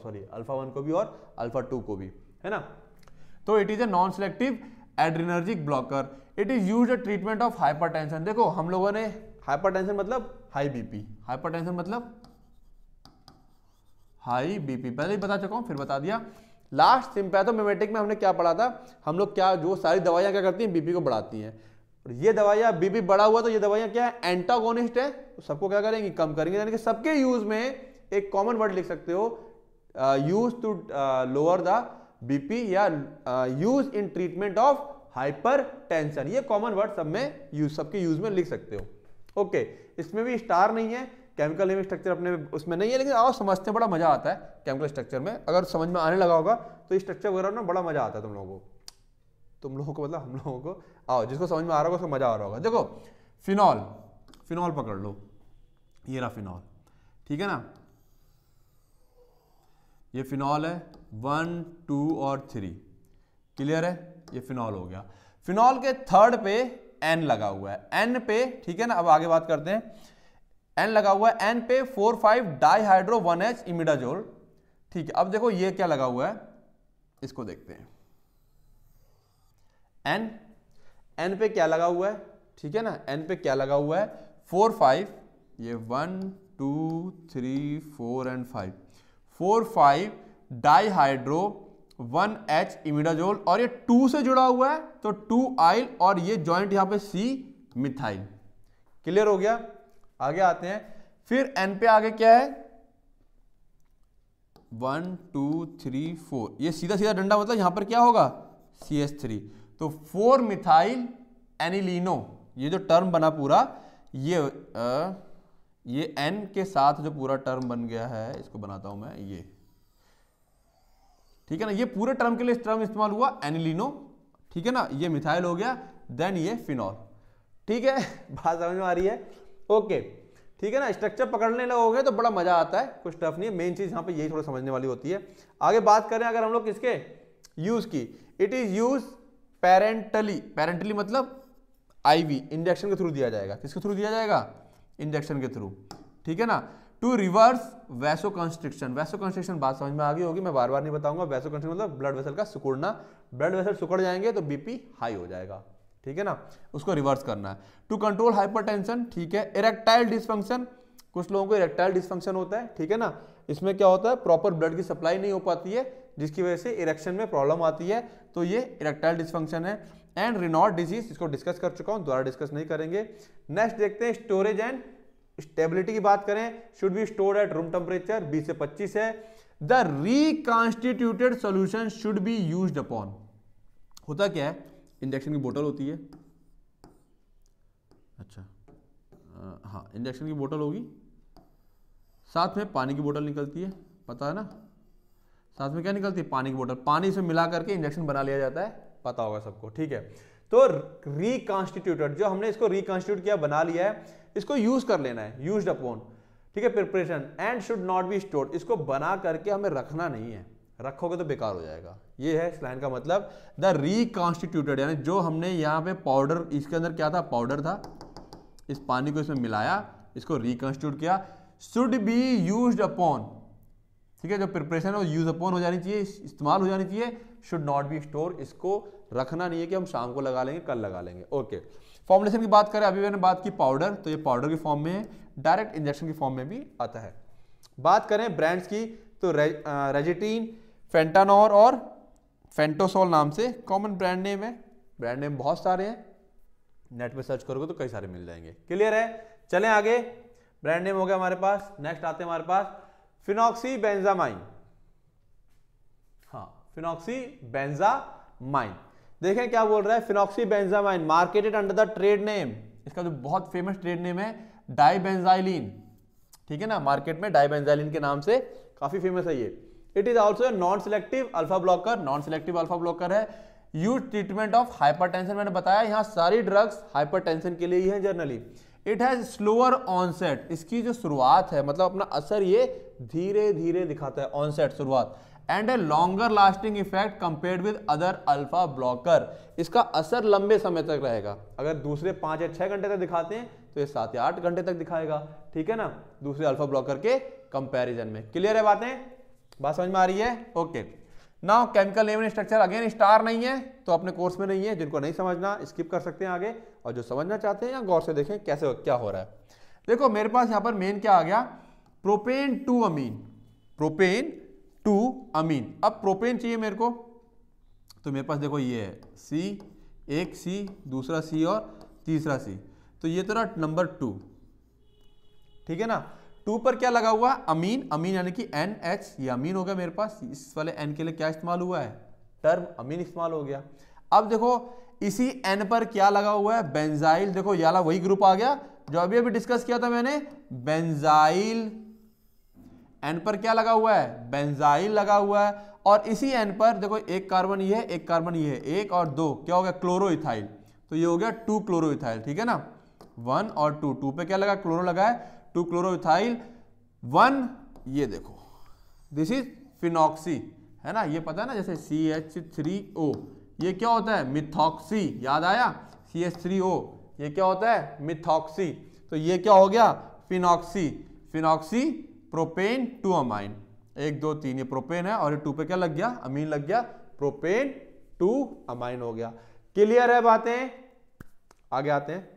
Speaker 1: सॉरी अल्फा वन को भी और अल्फा टू को भी है ना तो it is a non selective adrenergic blocker it is use treatment of hyper देखो हम लोगों ने हाइपर मतलब हाई बीपी हाइपर मतलब हाई बीपी पहले ही बता चुका हूँ फिर बता दिया लास्ट सिंपैथोमेमेटिक तो में हमने क्या पढ़ा था हम लोग क्या जो सारी दवाइयाँ क्या करती हैं बीपी को बढ़ाती हैं और ये दवाइयाँ बीपी बढ़ा हुआ तो ये दवाइयाँ क्या है एंटागोनिस्ट है तो सबको क्या करेंगी कम करेंगे यानी कि सबके यूज़ में एक कॉमन वर्ड लिख सकते हो use to lower the BP या use in treatment of hypertension ये कॉमन वर्ड सब में यूज सबके यूज में लिख सकते हो ओके okay, इसमें भी स्टार नहीं है केमिकल नेम स्ट्रक्चर अपने उसमें नहीं है लेकिन आओ समझते हैं बड़ा मज़ा आता है केमिकल स्ट्रक्चर में अगर समझ में आने लगा होगा तो स्ट्रक्चर वगैरह ना बड़ा मज़ा आता है तुम लोगों को तुम लोगों को मतलब हम लोगों को आओ जिसको समझ में आ रहा होगा उसको मज़ा आ रहा होगा देखो फिनॉल फिनॉल पकड़ लो ये रहा फिनॉल ठीक है ना ये फिनॉल है वन टू और थ्री क्लियर है ये फिनॉल हो गया फिनॉल के थर्ड पे एन लगा हुआ है एन पे ठीक है ना अब आगे बात करते हैं एन लगा हुआ है एन पे four five dihydro one H imidazole ठीक है अब देखो ये क्या लगा हुआ है इसको देखते हैं एन एन पे क्या लगा हुआ है ठीक है ना एन पे क्या लगा हुआ है फोर फाइव ये one two three four and five four five dihydro one H imidazole और ये टू से जुड़ा हुआ है तो टू आइल और ये ज्वाइंट यहां पे सी मिथाइल क्लियर हो गया आगे आते हैं फिर एन पे आगे क्या है वन टू थ्री फोर ये सीधा सीधा डंडा मतलब यहां पर क्या होगा सी एस थ्री तो फोर मिथाइल एनिलीनो ये जो टर्म बना पूरा ये आ, ये एन के साथ जो पूरा टर्म बन गया है इसको बनाता हूं मैं ये ठीक है ना ये पूरे टर्म के लिए इस टर्म इस्तेमाल हुआ एनिलिनो ठीक है ना ये मिथाइल हो गया देन ये फिनॉल ठीक है (laughs) बात समझ में आ रही है ओके ठीक है ना स्ट्रक्चर पकड़ने लगोगे तो बड़ा मजा आता है कुछ टफ नहीं है मेन चीज़ यहाँ पे यही थोड़ा समझने वाली होती है आगे बात करें अगर हम लोग किसके यूज़ की it is use parenterally parenterally मतलब आईवी इंजेक्शन के थ्रू दिया जाएगा किसके थ्रू दिया जाएगा इंजेक्शन के थ्रू ठीक है ना to reverse vasoconstriction vasoconstriction बात समझ में आ गई होगी मैं बार बार नहीं बताऊंगा वैसो कंस्ट्रिक्शन मतलब ब्लड वेसल का सुकुड़ना ब्लड वेसल सुकड़ जाएंगे तो बीपी हाई हो जाएगा ठीक है ना उसको रिवर्स करना है टू कंट्रोल हाइपरटेंशन ठीक है इरेक्टाइल डिसफंक्शन कुछ लोगों को इरेक्टाइल डिसफंक्शन होता है ठीक है ना इसमें क्या होता है प्रॉपर ब्लड की सप्लाई नहीं हो पाती है जिसकी वजह से इरेक्शन में प्रॉब्लम आती है तो ये इरेक्टाइल डिसफंक्शन है एंड रिनॉट डिजीज इसको डिस्कस कर चुका हूँ दोबारा डिस्कस नहीं करेंगे नेक्स्ट देखते हैं स्टोरेज एंड स्टेबिलिटी की बात करें should be store at room temperature बीस से पच्चीस है the reconstituted solution should be use upon होता क्या है इंजेक्शन की बोतल होती है अच्छा हाँ इंजेक्शन की बोतल होगी साथ में पानी की बोतल निकलती है पता है ना साथ में क्या निकलती है पानी की बोतल पानी से मिला करके इंजेक्शन बना लिया जाता है पता होगा सबको ठीक है तो रिकॉन्स्टिट्यूटेड जो हमने इसको रिकॉन्स्टिट्यूट किया बना लिया है इसको यूज कर लेना है यूज अपॉन ठीक है preparation and should not be stored इसको बना करके हमें रखना नहीं है रखोगे तो बेकार हो जाएगा ये है लाइन का मतलब द रिकॉन्स्टिट्यूटेड यानी जो हमने यहाँ पे पाउडर इसके अंदर क्या था पाउडर था इस पानी को इसमें मिलाया इसको रिकॉन्स्टिट्यूट किया शुड बी यूज अपॉन ठीक है जो प्रिपरेशन है वो यूज अपॉन हो जानी चाहिए इस्तेमाल हो जानी चाहिए शुड नॉट बी स्टोर इसको रखना नहीं है कि हम शाम को लगा लेंगे कल लगा लेंगे ओके फॉर्मुलेशन की बात करें अभी मैंने बात की पाउडर तो ये पाउडर की फॉर्म में डायरेक्ट इंजेक्शन की फॉर्म में भी आता है बात करें ब्रांड्स की तो रेजिटीन फेंटानोर और फेंटोसोल नाम से कॉमन ब्रांड नेम है ब्रांड नेम बहुत सारे हैं नेट पे सर्च करोगे तो कई सारे मिल जाएंगे क्लियर है चलें आगे ब्रांड नेम हो गया हमारे पास नेक्स्ट आते हैं हमारे पास फिनॉक्सी बेंजामाइन हाँ फिनॉक्सी बेंजामाइन देखें क्या बोल रहा है phenoxy benzamine marketed under the trade name इसका जो बहुत फेमस ट्रेड नेम है डाइबेंजाइलिन ठीक है ना मार्केट में डाइबेंजाइलिन के नाम से काफी फेमस है ये it is also non selective alpha blocker non selective alpha blocker है यूज ट्रीटमेंट ऑफ हाइपर मैंने बताया यहाँ सारी ड्रग्स हाइपर के लिए ही है generally it has slower onset इसकी जो शुरुआत है मतलब अपना असर ये धीरे धीरे दिखाता है ऑनसेट शुरुआत and a longer lasting effect compare with other alpha blocker इसका असर लंबे समय तक रहेगा अगर दूसरे पाँच या छः घंटे तक दिखाते हैं तो ये सात या आठ घंटे तक दिखाएगा ठीक है ना दूसरे अल्फा ब्लॉकर के कंपेरिजन में क्लियर है बातें बात समझ में आ रही है okay now chemical name structure again star नहीं है तो अपने कोर्स में नहीं है जिनको नहीं समझना स्किप कर सकते हैं आगे और जो समझना चाहते हैं या गौर से देखें कैसे हो, क्या हो रहा है देखो मेरे पास यहाँ पर मेन क्या आ गया propane two amine propane two amine अब प्रोपेन चाहिए मेरे को तो मेरे पास देखो ये है सी एक सी दूसरा सी और तीसरा सी तो ये तो नंबर टू ठीक है ना टू पर क्या लगा हुआ अमीन अमीन यानी कि एन एच ये अमीन हो गया मेरे पास इस वाले एन के लिए क्या इस्तेमाल हुआ है टर्म अमीन इस्तेमाल हो गया अब देखो इसी एन पर क्या लगा हुआ है बेंजाइल देखो याला वही ग्रुप आ गया जो अभी अभी डिस्कस किया था मैंने बेंजाइल एन पर क्या लगा हुआ है बेंजाइल लगा हुआ है और इसी एन पर देखो एक कार्बन ये है एक कार्बन ये है एक और दो क्या हो गया क्लोरोइथाइल तो ये हो गया टू क्लोरोइथाइल ठीक है ना वन और टू टू पे क्या लगा क्लोरो लगा है टू क्लोरोथाइल वन ये देखो दिस इज फिनॉक्सी है ना ये पता है ना जैसे सी एच थ्री ओ ये क्या होता है मिथॉक्सी याद आया सी एच थ्री ओ ये क्या होता है मिथॉक्सी तो ये क्या हो गया phenoxy phenoxy propane two amine एक दो तीन ये प्रोपेन है और ये टू पे क्या लग गया अमीन लग गया प्रोपेन टू अमाइन हो गया क्लियर है बातें आगे आते हैं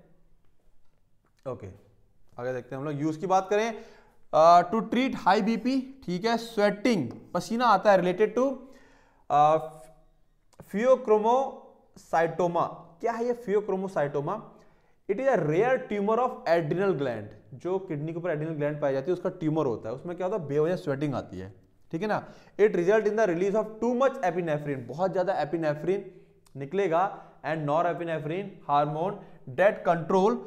Speaker 1: ओके okay. आगे देखते हैं हम लोग यूज की बात करें टू ट्रीट हाई बीपी ठीक है स्वेटिंग पसीना आता है रिलेटेड टू फियोक्रोमोसाइटोमा क्या है ये pheochromocytoma it is a rare tumour of adrenal gland जो किडनी के ऊपर एड्रिनल ग्लैंड पाई जाती है उसका ट्यूमर होता है उसमें क्या होता है बेवजह स्वेटिंग आती है ठीक है ना it result in the release of too much epinephrine बहुत ज्यादा एपिनेफ्रीन निकलेगा and norepinephrine hormone that control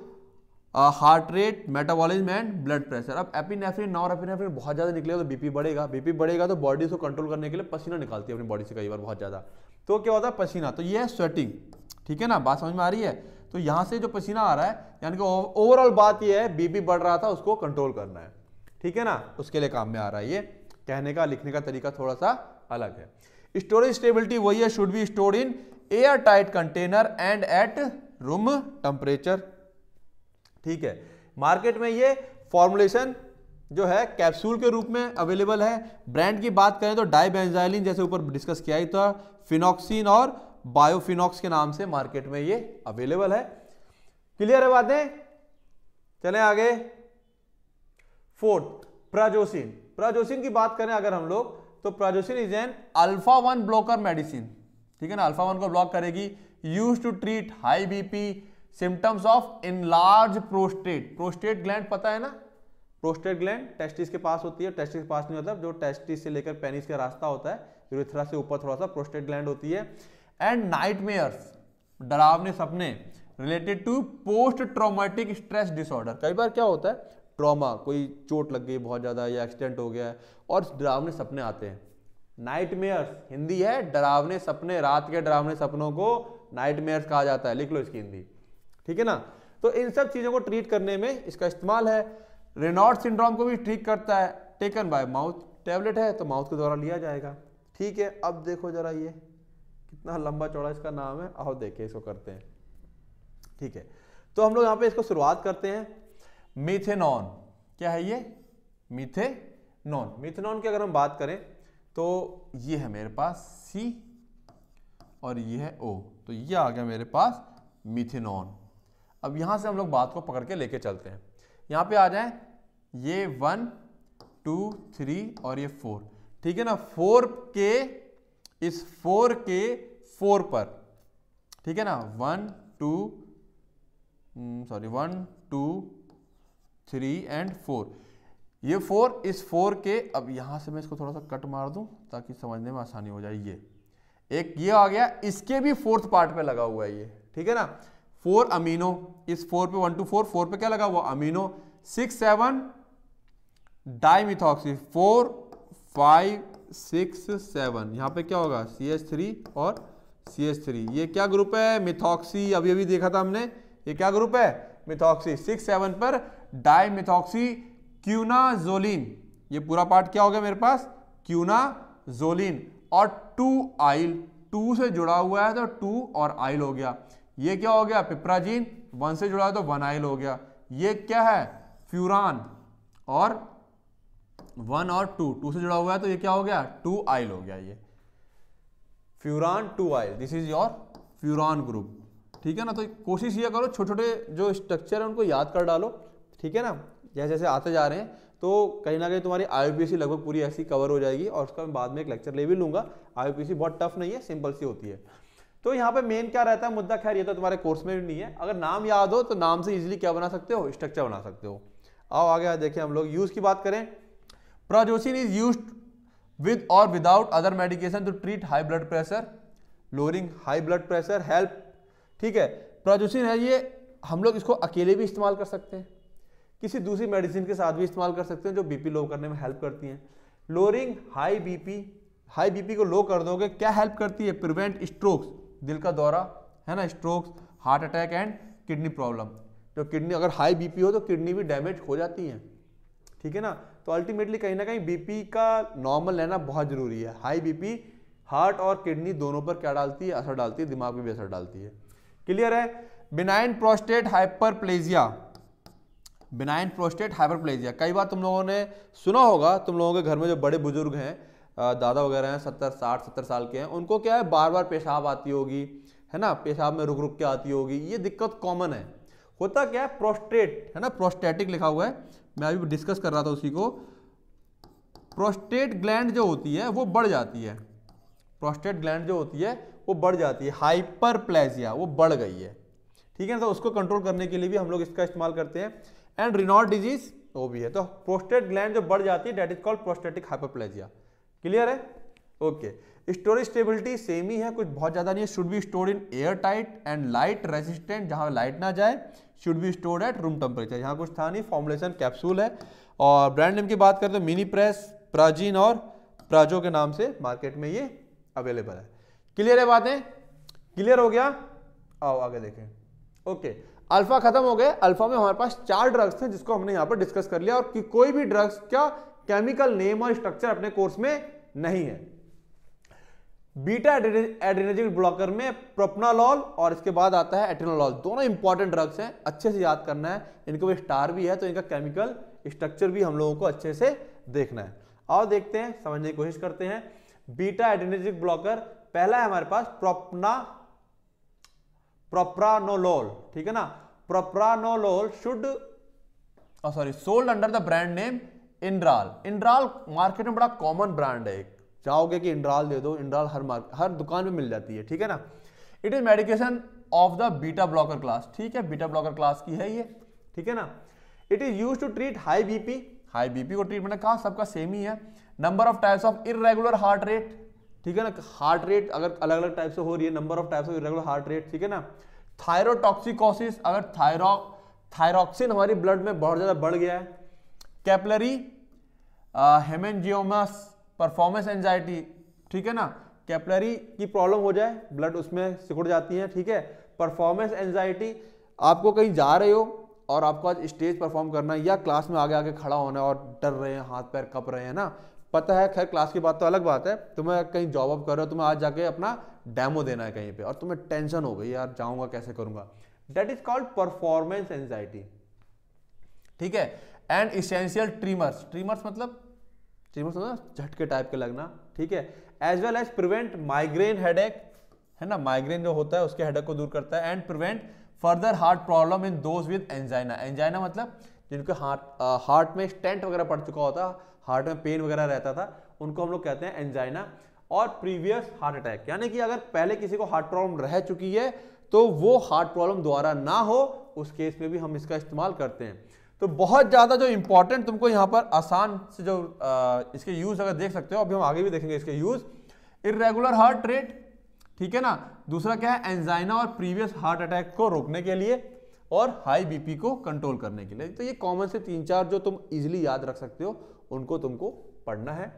Speaker 1: heart rate metabolism and blood pressure अब एपिनेफ्रिन नॉर एपिनेफ्रिन बहुत ज़्यादा निकलेगा तो बीपी बढ़ेगा बीपी बढ़ेगा तो बॉडी को कंट्रोल करने के लिए पसीना निकालती है अपनी बॉडी से कई बार बहुत ज़्यादा तो क्या होता है पसीना तो ये है स्वेटिंग ठीक है ना बात समझ में आ रही है तो यहाँ से जो पसीना आ रहा है यानी कि ओवरऑल बात यह है बीपी बढ़ रहा था उसको कंट्रोल करना है ठीक है ना उसके लिए काम में आ रहा है ये कहने का लिखने का तरीका थोड़ा सा अलग है स्टोरेज स्टेबिलिटी वही है should be store in air tight container and at room temperature ठीक है मार्केट में ये फॉर्मुलेशन जो है कैप्सूल के रूप में अवेलेबल है ब्रांड की बात करें तो डाइबेंजाइलिन जैसे ऊपर डिस्कस किया ही था फिनॉक्सिन और बायोफिनॉक्स के नाम से मार्केट में ये अवेलेबल है क्लियर है बातें चले आगे फोर्थ प्राजोसिन प्राजोसिन की बात करें अगर हम लोग तो prazosin is an alpha one blocker medicine ठीक है ना अल्फा वन को ब्लॉक करेगी use to treat high BP symptoms of enlarge prostate prostate gland पता है ना प्रोस्टेट ग्लैंड टेस्टिस के पास होती है टेस्टिस के पास नहीं होता जो टेस्टिस से लेकर पेनिस का रास्ता होता है यूरिथ्रा से ऊपर थोड़ा सा प्रोस्टेट ग्लैंड होती है एंड नाइटमेयर्स डरावने सपने related to post traumatic stress disorder कई बार क्या होता है ट्रॉमा कोई चोट लग गई बहुत ज़्यादा या एक्सीडेंट हो गया और डरावने सपने आते हैं नाइटमेयर्स हिंदी है डरावने सपने रात के डरावने सपनों को नाइटमेयर्स कहा जाता है लिख लो इसकी हिंदी ठीक है ना तो इन सब चीज़ों को ट्रीट करने में इसका इस्तेमाल है रेनॉर्ड सिंड्रोम को भी ट्रीट करता है टेकन बाय माउथ टैबलेट है तो माउथ के द्वारा लिया जाएगा ठीक है अब देखो जरा ये कितना लंबा चौड़ा इसका नाम है आओ देखे इसको करते हैं ठीक है तो हम लोग यहाँ पे इसको शुरुआत करते हैं मिथेनॉन क्या है ये मिथेनॉन मिथेनॉन की अगर हम बात करें तो ये है मेरे पास सी और ये है ओ तो ये आ गया मेरे पास मिथेनॉन अब यहां से हम लोग बात को पकड़ के लेके चलते हैं यहां पे आ जाए ये वन टू थ्री और ये फोर ठीक है ना फोर के इस फोर के फोर पर ठीक है ना one two sorry hmm, one two three and four ये फोर इस फोर के अब यहां से मैं इसको थोड़ा सा कट मार दू ताकि समझने में आसानी हो जाए ये एक ये आ गया इसके भी फोर्थ पार्ट पे लगा हुआ है ये ठीक है ना फोर अमीनो इस फोर पे वन टू फोर फोर पे क्या लगा हुआ amino six seven methoxy four five six seven यहाँ पे क्या होगा सी एच थ्री और सी एच थ्री ये क्या ग्रुप है मिथॉक्सी अभी अभी देखा था हमने ये क्या ग्रुप है मिथॉक्सी सिक्स सेवन पर डाईमिथॉक्सी क्यूनाजोलिन ये पूरा पार्ट क्या हो गया मेरे पास क्यूनाजोलिन और टू आइल टू से जुड़ा हुआ है तो टू और आइल हो गया ये क्या हो गया पिप्राजीन वन से जुड़ा तो वन आइल हो गया ये क्या है फ्यूरान और वन और टू टू से जुड़ा हुआ है तो ये क्या हो गया टू आइल हो गया ये furan two yl this is your furan group ठीक है ना तो कोशिश ये करो छोटे छोटे जो स्ट्रक्चर है उनको याद कर डालो ठीक है ना जैसे जैसे आते जा रहे हैं तो कहीं ना कहीं तुम्हारी आई लगभग पूरी ऐसी कवर हो जाएगी और उसका मैं बाद में एक लेक्चर ले भी लूंगा आई बहुत टफ नहीं है सिंपल सी होती है तो यहाँ पे मेन क्या रहता है मुद्दा खैर ये तो तुम्हारे कोर्स में भी नहीं है अगर नाम याद हो तो नाम से इजिली क्या बना सकते हो स्ट्रक्चर बना सकते हो आओ आगे देखें हम लोग यूज़ की बात करें प्राजोसिन इज यूज विद और without other medication to treat high blood pressure lowering high blood pressure help ठीक है प्राजोसिन है ये हम लोग इसको अकेले भी इस्तेमाल कर सकते हैं किसी दूसरी मेडिसिन के साथ भी इस्तेमाल कर सकते हैं जो बीपी लो करने में हेल्प करती हैं lowering high BP high BP को लो कर दोगे क्या हेल्प करती है प्रिवेंट स्ट्रोक्स दिल का दौरा है ना stroke heart attack and kidney problem तो किडनी अगर हाई बीपी हो तो किडनी भी डैमेज हो जाती है ठीक है ना तो अल्टीमेटली कहीं ना कहीं बीपी का नॉर्मल रहना बहुत ज़रूरी है हाई बीपी हार्ट और किडनी दोनों पर क्या डालती है असर डालती है दिमाग में भी असर डालती है क्लियर है benign prostate hyperplasia benign prostate hyperplasia कई बार तुम लोगों ने सुना होगा तुम लोगों के घर में जो बड़े बुजुर्ग हैं दादा वगैरह हैं सत्तर साठ सत्तर साल के हैं उनको क्या है बार बार पेशाब आती होगी है ना पेशाब में रुक रुक के आती होगी ये दिक्कत कॉमन है होता क्या है प्रोस्टेट है ना प्रोस्टेटिक लिखा हुआ है मैं अभी डिस्कस कर रहा था उसी को प्रोस्टेट ग्लैंड जो होती है वो बढ़ जाती है प्रोस्टेट ग्लैंड जो होती है वो बढ़ जाती है हाइपर वो बढ़ गई है ठीक है ना तो उसको कंट्रोल करने के लिए भी हम लोग इसका इस्तेमाल करते हैं एंड रिनॉट डिजीज वो भी है तो प्रोस्टेट ग्लैंड जो बढ़ जाती है that is called prostatic hyper clear है ओके स्टोरेज स्टेबिलिटी सेम ही है कुछ बहुत ज़्यादा नहीं है should be store in air tight and light resistant जहां लाइट ना जाए should be store at room temperature यहाँ कुछ था नहीं फॉर्मुलेशन कैप्सूल है और ब्रांड नेम की बात करें तो मिनी प्रेस प्राजीन और प्राजो के नाम से मार्केट में ये अवेलेबल है क्लियर है बातें क्लियर हो गया आओ आगे देखें ओके अल्फा खत्म हो गए अल्फा में हमारे पास चार ड्रग्स थे जिसको हमने यहाँ पर डिस्कस कर लिया और कि कोई भी ड्रग्स क्या केमिकल नेम और स्ट्रक्चर अपने कोर्स में नहीं है बीटा एड्रेनजिक ब्लॉकर में प्रोपनालॉल और इसके बाद आता है एट्रेनोलॉल दोनों इंपॉर्टेंट ड्रग्स हैं अच्छे से याद करना है भी स्टार भी है तो इनका केमिकल स्ट्रक्चर भी हम लोगों को अच्छे से देखना है और देखते हैं समझने की कोशिश करते हैं बीटा एड्रेनजिक ब्लॉकर पहला है हमारे पास प्रोपना प्रोप्रानोलोल ठीक है ना propranolol should sorry sold under the brand name Inderal Inderal market में बड़ा कॉमन ब्रांड है एक चाहोगे कि इंड्राल दे दो इंड्राल हर मार्केट हर दुकान में मिल जाती है ठीक है ना it is medication of the beta blocker class ठीक है बीटा ब्लॉकर क्लास की है ये ठीक है ना it is use to treat high BP high BP को ट्रीटमेंट कहा सबका सेम ही है number of types of irregular heart rate ठीक है ना हार्ट रेट अगर अलग अलग टाइप से हो रही है number of types of irregular heart rate ठीक है ना थायरोटॉक्सिकोसिस अगर थायरो थायरोक्सिन हमारी ब्लड में बहुत ज़्यादा बढ़ गया है कैपलरी हेमेंजियोमस परफॉर्मेंस एंजाइटी ठीक है ना कैपलरी की प्रॉब्लम हो जाए ब्लड उसमें सिकुड़ जाती है ठीक है परफॉर्मेंस एंजाइटी आपको कहीं जा रहे हो और आपको आज स्टेज परफॉर्म करना है या क्लास में आगे आगे खड़ा होना और डर रहे हैं हाथ पैर कप रहे हैं ना पता है खैर क्लास की बात तो अलग बात है तुम्हें कहीं जॉब अप कर रहे हो तुम्हें आज जाके अपना डेमो देना है कहीं पे और तुम्हें टेंशन हो गई यार जाऊंगा कैसे करूंगा that is called performance anxiety ठीक है एंड इसेंशियल ट्रीमर्स ट्रीमर्स मतलब चीज मतलब झटके टाइप के लगना ठीक है as well as prevent migraine headache है ना माइग्रेन जो होता है उसके हेडेक को दूर करता है and prevent further heart problem in those with angina angina मतलब जिनके हार्ट हार्ट में स्टेंट वगैरह पड़ चुका होता हार्ट में पेन वगैरह रहता था उनको हम लोग कहते हैं एंजाइना और प्रीवियस हार्ट अटैक यानी कि अगर पहले किसी को हार्ट प्रॉब्लम रह चुकी है तो वो हार्ट प्रॉब्लम द्वारा ना हो उस केस में भी हम इसका इस्तेमाल करते हैं तो बहुत ज़्यादा जो इंपॉर्टेंट तुमको यहाँ पर आसान से जो आ, इसके यूज़ अगर देख सकते हो अभी हम आगे भी देखेंगे इसके यूज़ इरेगुलर हार्ट रेट ठीक है ना दूसरा क्या है एंजाइना और प्रीवियस हार्ट अटैक को रोकने के लिए और हाई बीपी को कंट्रोल करने के लिए तो ये कॉमन से तीन चार जो तुम इजीली याद रख सकते हो उनको तुमको पढ़ना है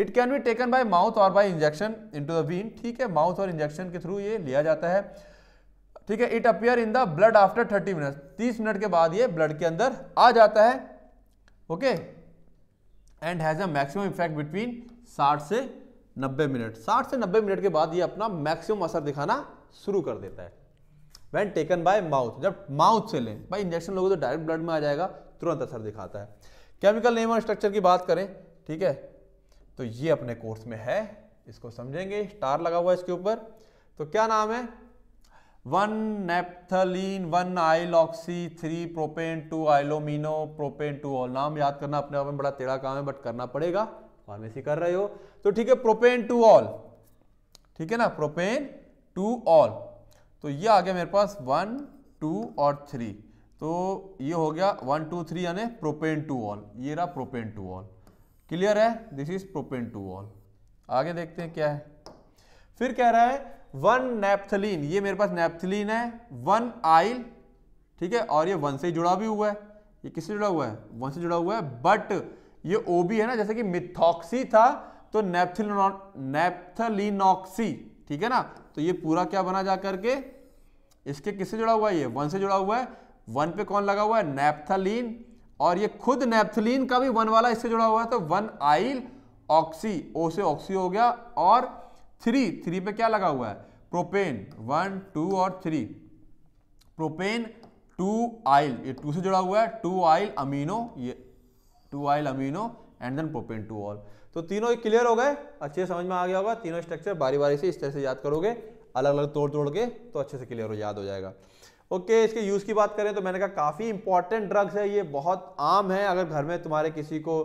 Speaker 1: it can be taken by mouth और by injection into the vein ठीक है माउथ और इंजेक्शन के थ्रू ये लिया जाता है ठीक है it appear in the blood after thirty minute तीस मिनट के बाद ये ब्लड के अंदर आ जाता है okay and has a maximum effect between साठ से नब्बे मिनट साठ से नब्बे मिनट के बाद ये अपना मैक्सिमम असर दिखाना शुरू कर देता है वैन टेकन बाय माउथ जब माउथ से लें भाई इंजेक्शन लोगों तो डायरेक्ट ब्लड में आ जाएगा तुरंत असर दिखाता है केमिकल नेम और स्ट्रक्चर की बात करें ठीक है तो ये अपने कोर्स में है इसको समझेंगे स्टार लगा हुआ है इसके ऊपर तो क्या नाम है one naphthalene one yloxy three propane two ylamino propane two ol नाम याद करना अपने आप में बड़ा टेढ़ा काम है बट करना पड़ेगा फार्मेसी तो कर रहे हो तो ठीक है प्रोपेन टू ऑल ठीक है ना प्रोपेन टू ऑल तो ये आ गया मेरे पास वन टू और थ्री तो ये हो गया वन टू थ्री यानी प्रोपेन टू ऑल ये रहा प्रोपेन टू ऑल क्लियर है this is propane two ol आगे देखते हैं क्या है फिर कह रहा है वन नेपथलीन ये मेरे पास नेपथलीन है वन आइल ठीक है और ये वन से जुड़ा भी हुआ है ये किससे जुड़ा हुआ है वन से जुड़ा हुआ है बट ये ओ भी है ना जैसे कि मिथॉक्सी था तो नेपथलिनोक्सी ठीक है ना तो ये पूरा क्या बना जा करके इसके किससे जुड़ा हुआ है ये वन से जुड़ा हुआ है वन पे कौन लगा हुआ है नेपथलीन और ये खुद नेपथलीन का भी वन वाला इससे जुड़ा हुआ है तो वन आइल ऑक्सी ओ से ऑक्सी हो गया और थ्री थ्री पे क्या लगा हुआ है प्रोपेन वन टू और थ्री प्रोपेन टू आइल ये टू से जुड़ा हुआ है टू आइल अमीनो ये two yl amino and then propane two ol तो तीनों क्लियर हो गए अच्छे से समझ में आ गया होगा तीनों स्ट्रक्चर बारी बारी से इस तरह से याद करोगे अलग अलग तोड़ तोड़ के तो अच्छे से क्लियर हो याद हो जाएगा ओके okay, इसके यूज़ की बात करें तो मैंने कहा काफ़ी इंपॉर्टेंट ड्रग्स है ये बहुत आम है अगर घर में तुम्हारे किसी को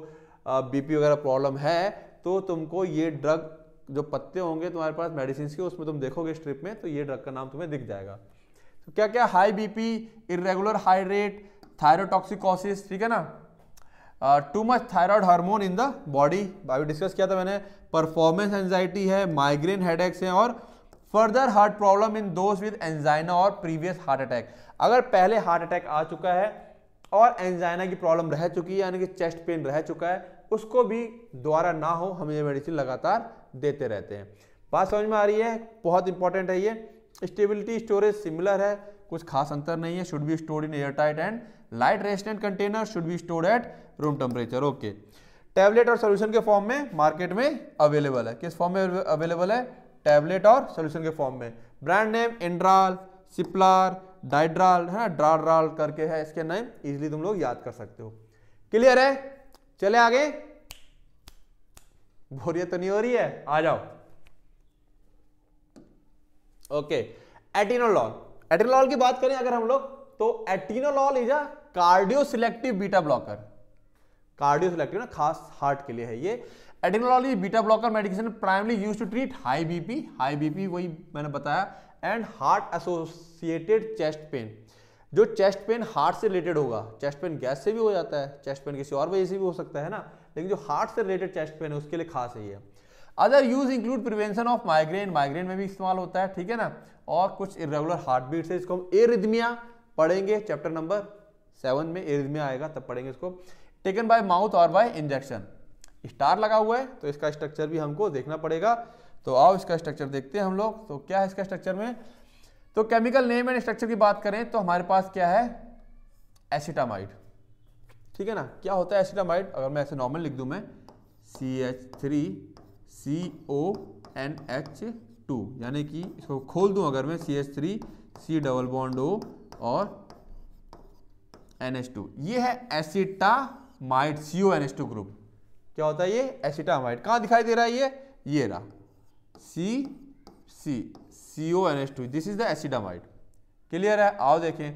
Speaker 1: बीपी वगैरह प्रॉब्लम है तो तुमको ये ड्रग जो पत्ते होंगे तुम्हारे पास मेडिसिन के उसमें तुम देखोगे स्ट्रिप में तो ये ड्रग का नाम तुम्हें दिख जाएगा तो क्या क्या high BP irregular heart rate thyrotoxicosis ठीक है ना too much thyroid hormone in the body अभी डिस्कस किया था मैंने परफॉर्मेंस एंजाइटी है माइग्रेन हेडेक्स हैं और further heart problem in those with angina और प्रीवियस हार्ट अटैक अगर पहले हार्ट अटैक आ चुका है और एंजाइना की प्रॉब्लम रह चुकी है यानी कि चेस्ट पेन रह चुका है उसको भी दोबारा ना हो हमें ये मेडिसिन लगातार देते रहते हैं बात समझ में आ रही है बहुत इंपॉर्टेंट है ये स्टेबिलिटी स्टोरेज सिमिलर है कुछ खास अंतर नहीं है should be stored in air tight and light resistant container should be stored at room temperature okay tablet और सोल्यूशन के फॉर्म में मार्केट में अवेलेबल है किस फॉर्म में अवेलेबल है टैबलेट और सोल्यूशन के फॉर्म में ब्रांड नेम एंड्राल सिप्लार डाइड्राल है ना ड्राड्राल करके है इसके नाम इजिली तुम लोग याद कर सकते हो क्लियर है चले आगे बोरियत तो नहीं हो रही है आ जाओ ओके एटिनोलॉल एटिनोलॉल की बात करें अगर हम लोग तो atenolol is a cardio selective beta blocker cardio selective ना खास हार्ट के लिए है ये atenolol is beta blocker medication primarily use to treat high BP high BP वही मैंने बताया and heart associated chest pain जो चेस्ट पेन हार्ट से रिलेटेड होगा चेस्ट पेन गैस से भी हो जाता है चेस्ट पेन किसी और वजह से भी हो सकता है ना लेकिन जो हार्ट से रिलेटेड चेस्ट पेन है उसके लिए खास है ये other use include prevention of migraine migraine में भी इस्तेमाल होता है ठीक है ना और कुछ इरेगुलर हार्ट बीट है इसको हम एरिदमिया पढ़ेंगे चैप्टर नंबर सेवन में एरिदमिया आएगा तब पढ़ेंगे इसको टेकन बाय माउथ और बाय इंजेक्शन स्टार लगा हुआ है तो इसका स्ट्रक्चर भी हमको देखना पड़ेगा तो आओ इसका स्ट्रक्चर देखते हैं हम लोग तो क्या है इसका स्ट्रक्चर में तो केमिकल नेम एंड स्ट्रक्चर की बात करें तो हमारे पास क्या है एसिटामाइड ठीक है ना क्या होता है एसिडामाइड अगर मैं ऐसे नॉर्मल लिख दूं मैं C H three C O N H two यानी कि इसको खोल दूं अगर मैं C H three C double bond O और एन एच टू ये है acetamide C O N H two group क्या होता है ये एसिटामाइड कहाँ दिखाई दे रहा है ये ये रहा C C C O N H two this is the acetamide clear है आओ देखें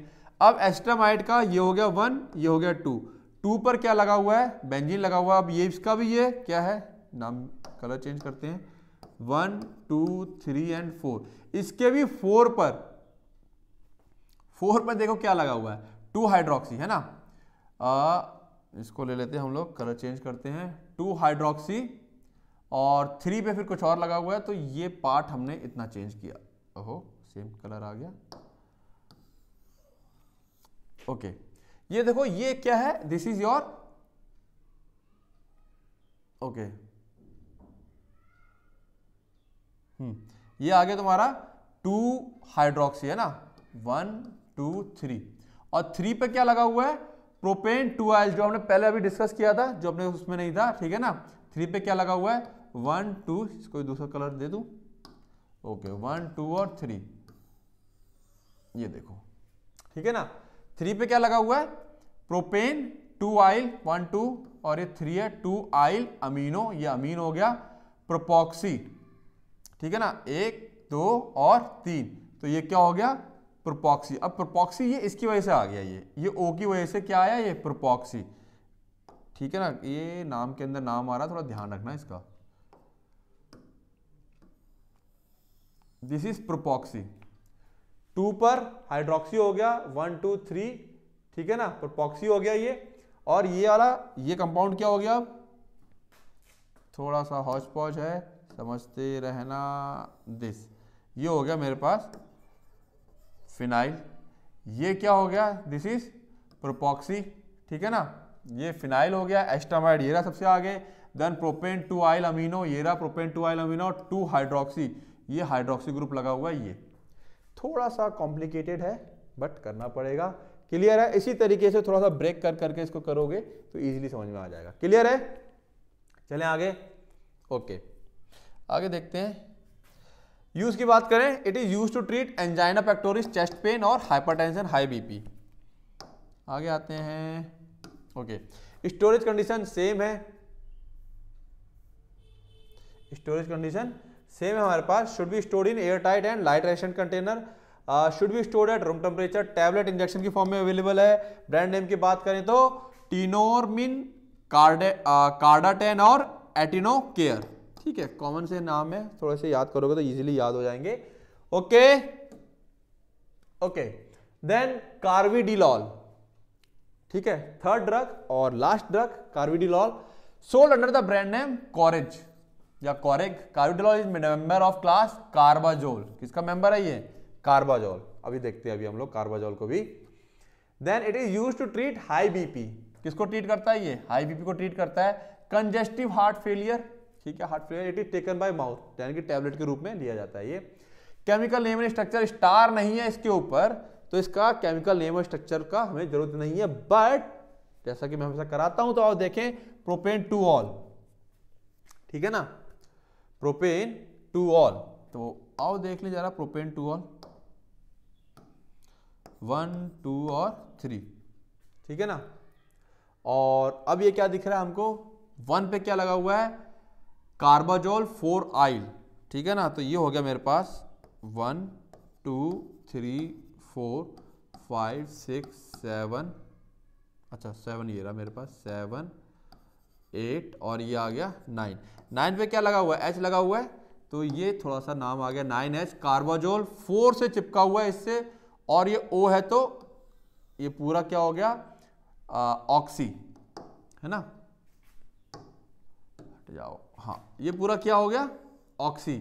Speaker 1: अब एसिटामाइड का ये हो गया वन ये हो गया टू टू पर क्या लगा हुआ है बेंजीन लगा हुआ अब ये इसका भी ये क्या है नाम कलर चेंज करते हैं one two three and four इसके भी फोर पर फोर पर देखो क्या लगा हुआ है टू हाइड्रोक्सी है ना आ, इसको ले लेते हैं हम लोग कलर चेंज करते हैं टू हाइड्रोक्सी और थ्री पे फिर कुछ और लगा हुआ है तो ये पार्ट हमने इतना चेंज किया ओहो सेम कलर आ गया ओके okay. ये देखो ये क्या है दिस इज योर ओके ये आ गया तुम्हारा टू हाइड्रोक्सी है ना वन टू थ्री और थ्री पे क्या लगा हुआ है प्रोपेन टू आइल जो हमने पहले अभी डिस्कस किया था जो अपने उसमें नहीं था ठीक है ना थ्री पे क्या लगा हुआ है वन टू इसको दूसरा कलर दे दू ओके वन टू और थ्री ये देखो ठीक है ना थ्री पे क्या लगा हुआ है propane two yl one two और ये थ्री है टू आइल अमीनो ये अमीन हो गया प्रोपोक्सी ठीक है ना एक दो और तीन तो ये क्या हो गया प्रोपॉक्सी अब प्रोपोक्सी ये इसकी वजह से आ गया ये ये ओ की वजह से क्या आया ये प्रोपॉक्सी ठीक है ना ये नाम के अंदर नाम आ रहा है थोड़ा ध्यान रखना इसका दिस इज प्रोपोक्सी टू पर हाइड्रोक्सी हो गया वन टू थ्री ठीक है ना पॉक्सी हो गया ये और ये वाला ये कंपाउंड क्या हो गया अब थोड़ा सा हौज पौज है समझते रहना दिस ये हो गया मेरे पास फिनाइल ये क्या हो गया दिस इज प्रोपॉक्सी ठीक है ना ये फिनाइल हो गया एस्टामाइड ये रहा सबसे आगे then propane two yl amino ये रहा propane two yl amino two hydroxy ये हाइड्रोक्सी ग्रुप लगा हुआ है ये थोड़ा सा कॉम्प्लिकेटेड है बट करना पड़ेगा क्लियर है इसी तरीके से थोड़ा सा ब्रेक कर करके इसको करोगे तो इजीली समझ में आ जाएगा क्लियर है चलें आगे ओके आगे देखते हैं यूज़ की बात करें it is use to treat angina pectoris chest pain और हाइपरटेंशन हाई बीपी आगे आते हैं ओके स्टोरेज कंडीशन सेम है स्टोरेज कंडीशन सेम है हमारे पास should be stored in air tight and light resistant container should be stored at room temperature tablet injection की फॉर्म में अवेलेबल है ब्रांड नेम की बात करें तो टीनोरमिन कार्डे कार्डाटेन और एटिनो केयर ठीक है कॉमन से नाम है थोड़े से याद करोगे तो इजीली याद हो जाएंगे ओके ओके देन कार्विडिलॉल ठीक है थर्ड ड्रग और last drug carvedilol sold under the brand name Coreg या Coreg carvedilol is member of class carbazole किसका मेंबर है ये कार्बाजोल अभी देखते हैं अभी हम लोग कार्बाजोल को भी then it is use to treat high BP किसको ट्रीट करता है ये हाई बीपी को ट्रीट करता है कंजेस्टिव हार्ट फेलियर ठीक है heart failure it is taken by mouth यानी कि टैबलेट के रूप में लिया जाता है ये केमिकल नेम स्ट्रक्चर स्टार नहीं है इसके ऊपर तो इसका केमिकल नेम स्ट्रक्चर का हमें जरूरत नहीं है बट जैसा कि मैं हमेशा कराता हूं तो आप देखें प्रोपेन टू ऑल ठीक है ना प्रोपेन टू ऑल तो आओ देख ले जरा propane two ol one two और थ्री ठीक है ना और अब ये क्या दिख रहा है हमको वन पे क्या लगा हुआ है कार्बाजोल फोर आइल ठीक है ना तो ये हो गया मेरे पास one two three four five six seven अच्छा सेवन ये रहा मेरे पास सेवन एट और ये आ गया नाइन नाइन पे क्या लगा हुआ है एच लगा हुआ है तो ये थोड़ा सा नाम आ गया नाइन एच कार्बोजोल फोर से चिपका हुआ है इससे और ये ओ है तो ये पूरा क्या हो गया ऑक्सी है ना हट जाओ हाँ ये पूरा क्या हो गया ऑक्सी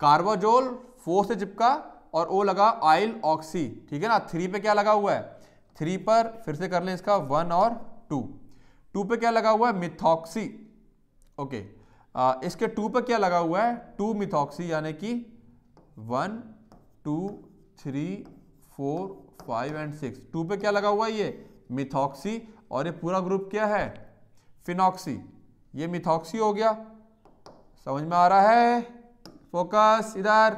Speaker 1: कार्बोजोल फोर से चिपका और ओ लगा आयल ऑक्सी ठीक है ना थ्री पे क्या लगा हुआ है थ्री पर फिर से कर लें इसका वन और टू टू पे क्या लगा हुआ है मिथॉक्सी ओके आ, इसके टू पे क्या लगा हुआ है टू मिथॉक्सी यानी कि one two three four five and six two पे क्या लगा हुआ है ये मिथॉक्सी और ये पूरा ग्रुप क्या है फिनॉक्सी ये मिथॉक्सी हो गया समझ में आ रहा है फोकस इधर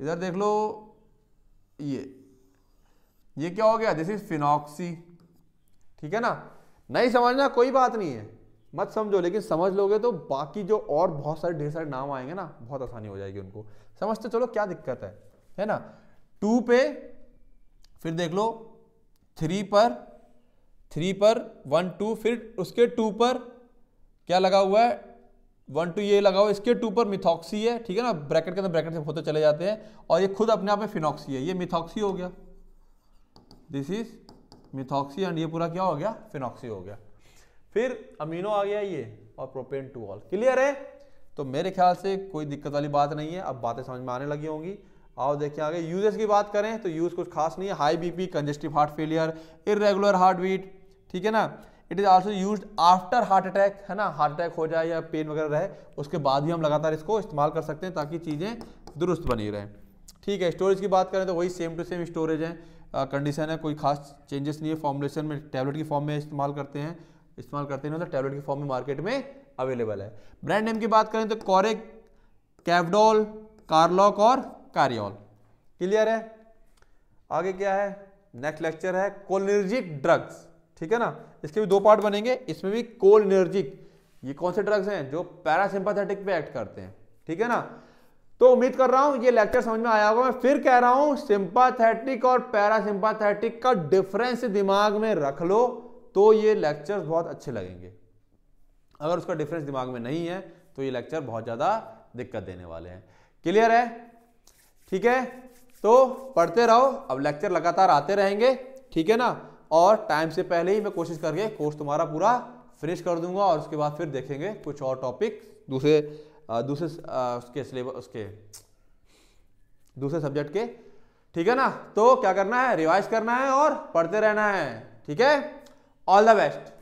Speaker 1: इधर देख लो ये ये क्या हो गया दिस इज फिनॉक्सी ठीक है ना नहीं समझना कोई बात नहीं है मत समझो लेकिन समझ लोगे तो बाकी जो और बहुत सारे ढेर सारे नाम आएंगे ना बहुत आसानी हो जाएगी उनको समझते चलो क्या दिक्कत है है ना टू पे फिर देख लो थ्री पर थ्री पर वन टू फिर उसके टू पर क्या लगा हुआ है वन टू ये लगा हुआ इसके टू पर मिथॉक्सी है ठीक है ना ब्रैकेट के अंदर ब्रैकेट से होते चले जाते हैं और ये खुद अपने आप में फिनॉक्सी है ये मिथॉक्सी हो गया दिस इज मिथॉक्सी एंड ये पूरा क्या हो गया फिनॉक्सी हो गया फिर अमीनो आ गया ये और प्रोपेन टू ऑल क्लियर है तो मेरे ख्याल से कोई दिक्कत वाली बात नहीं है अब बातें समझ में आने लगी होंगी आओ देखिए आगे यूजेस की बात करें तो यूज़ कुछ खास नहीं है high BP congestive heart failure irregular heart beat ठीक है ना it is also use after heart attack है ना हार्ट अटैक हो जाए या पेन वगैरह रहे उसके बाद ही हम लगातार इसको इस्तेमाल कर सकते हैं ताकि चीज़ें दुरुस्त बनी रहें ठीक है स्टोरेज की बात करें तो वही सेम टू सेम स्टोरेज है कंडीशन है कोई खास चेंजेस नहीं है फॉर्मुलेशन में टैबलेट की फॉर्म में इस्तेमाल करते हैं इस्तेमाल करते हैं मतलब टैबलेट की फॉर्म में मार्केट में अवेलेबल है ब्रांड नेम की बात करें तो कॉरेक कैवडोल कार्लॉक और कारियोल क्लियर है आगे क्या है नेक्स्ट लेक्चर है कोलनर्जिक ड्रग्स ठीक है ना इसके भी दो पार्ट बनेंगे इसमें भी कोलनर्जिक ये कौन से ड्रग्स हैं जो पैरासिम्पाथेटिक पे एक्ट करते हैं ठीक है ना तो उम्मीद कर रहा हूं ये लेक्चर समझ में आया होगा मैं फिर कह रहा हूं सिंपाथेटिक और पैरासिंपाथेटिक का डिफरेंस दिमाग में रख लो तो ये लेक्चर्स बहुत अच्छे लगेंगे अगर उसका डिफरेंस दिमाग में नहीं है तो ये लेक्चर बहुत ज़्यादा दिक्कत देने वाले हैं क्लियर है ठीक है तो पढ़ते रहो अब लेक्चर लगातार आते रहेंगे ठीक है ना और टाइम से पहले ही मैं कोशिश करके कोर्स तुम्हारा पूरा फिनिश कर दूंगा और उसके बाद फिर देखेंगे कुछ और टॉपिक दूसरे दूसरे उसके सिलेबस उसके दूसरे सब्जेक्ट के ठीक है ना तो क्या करना है रिवाइज करना है और पढ़ते रहना है ठीक है ऑल द बेस्ट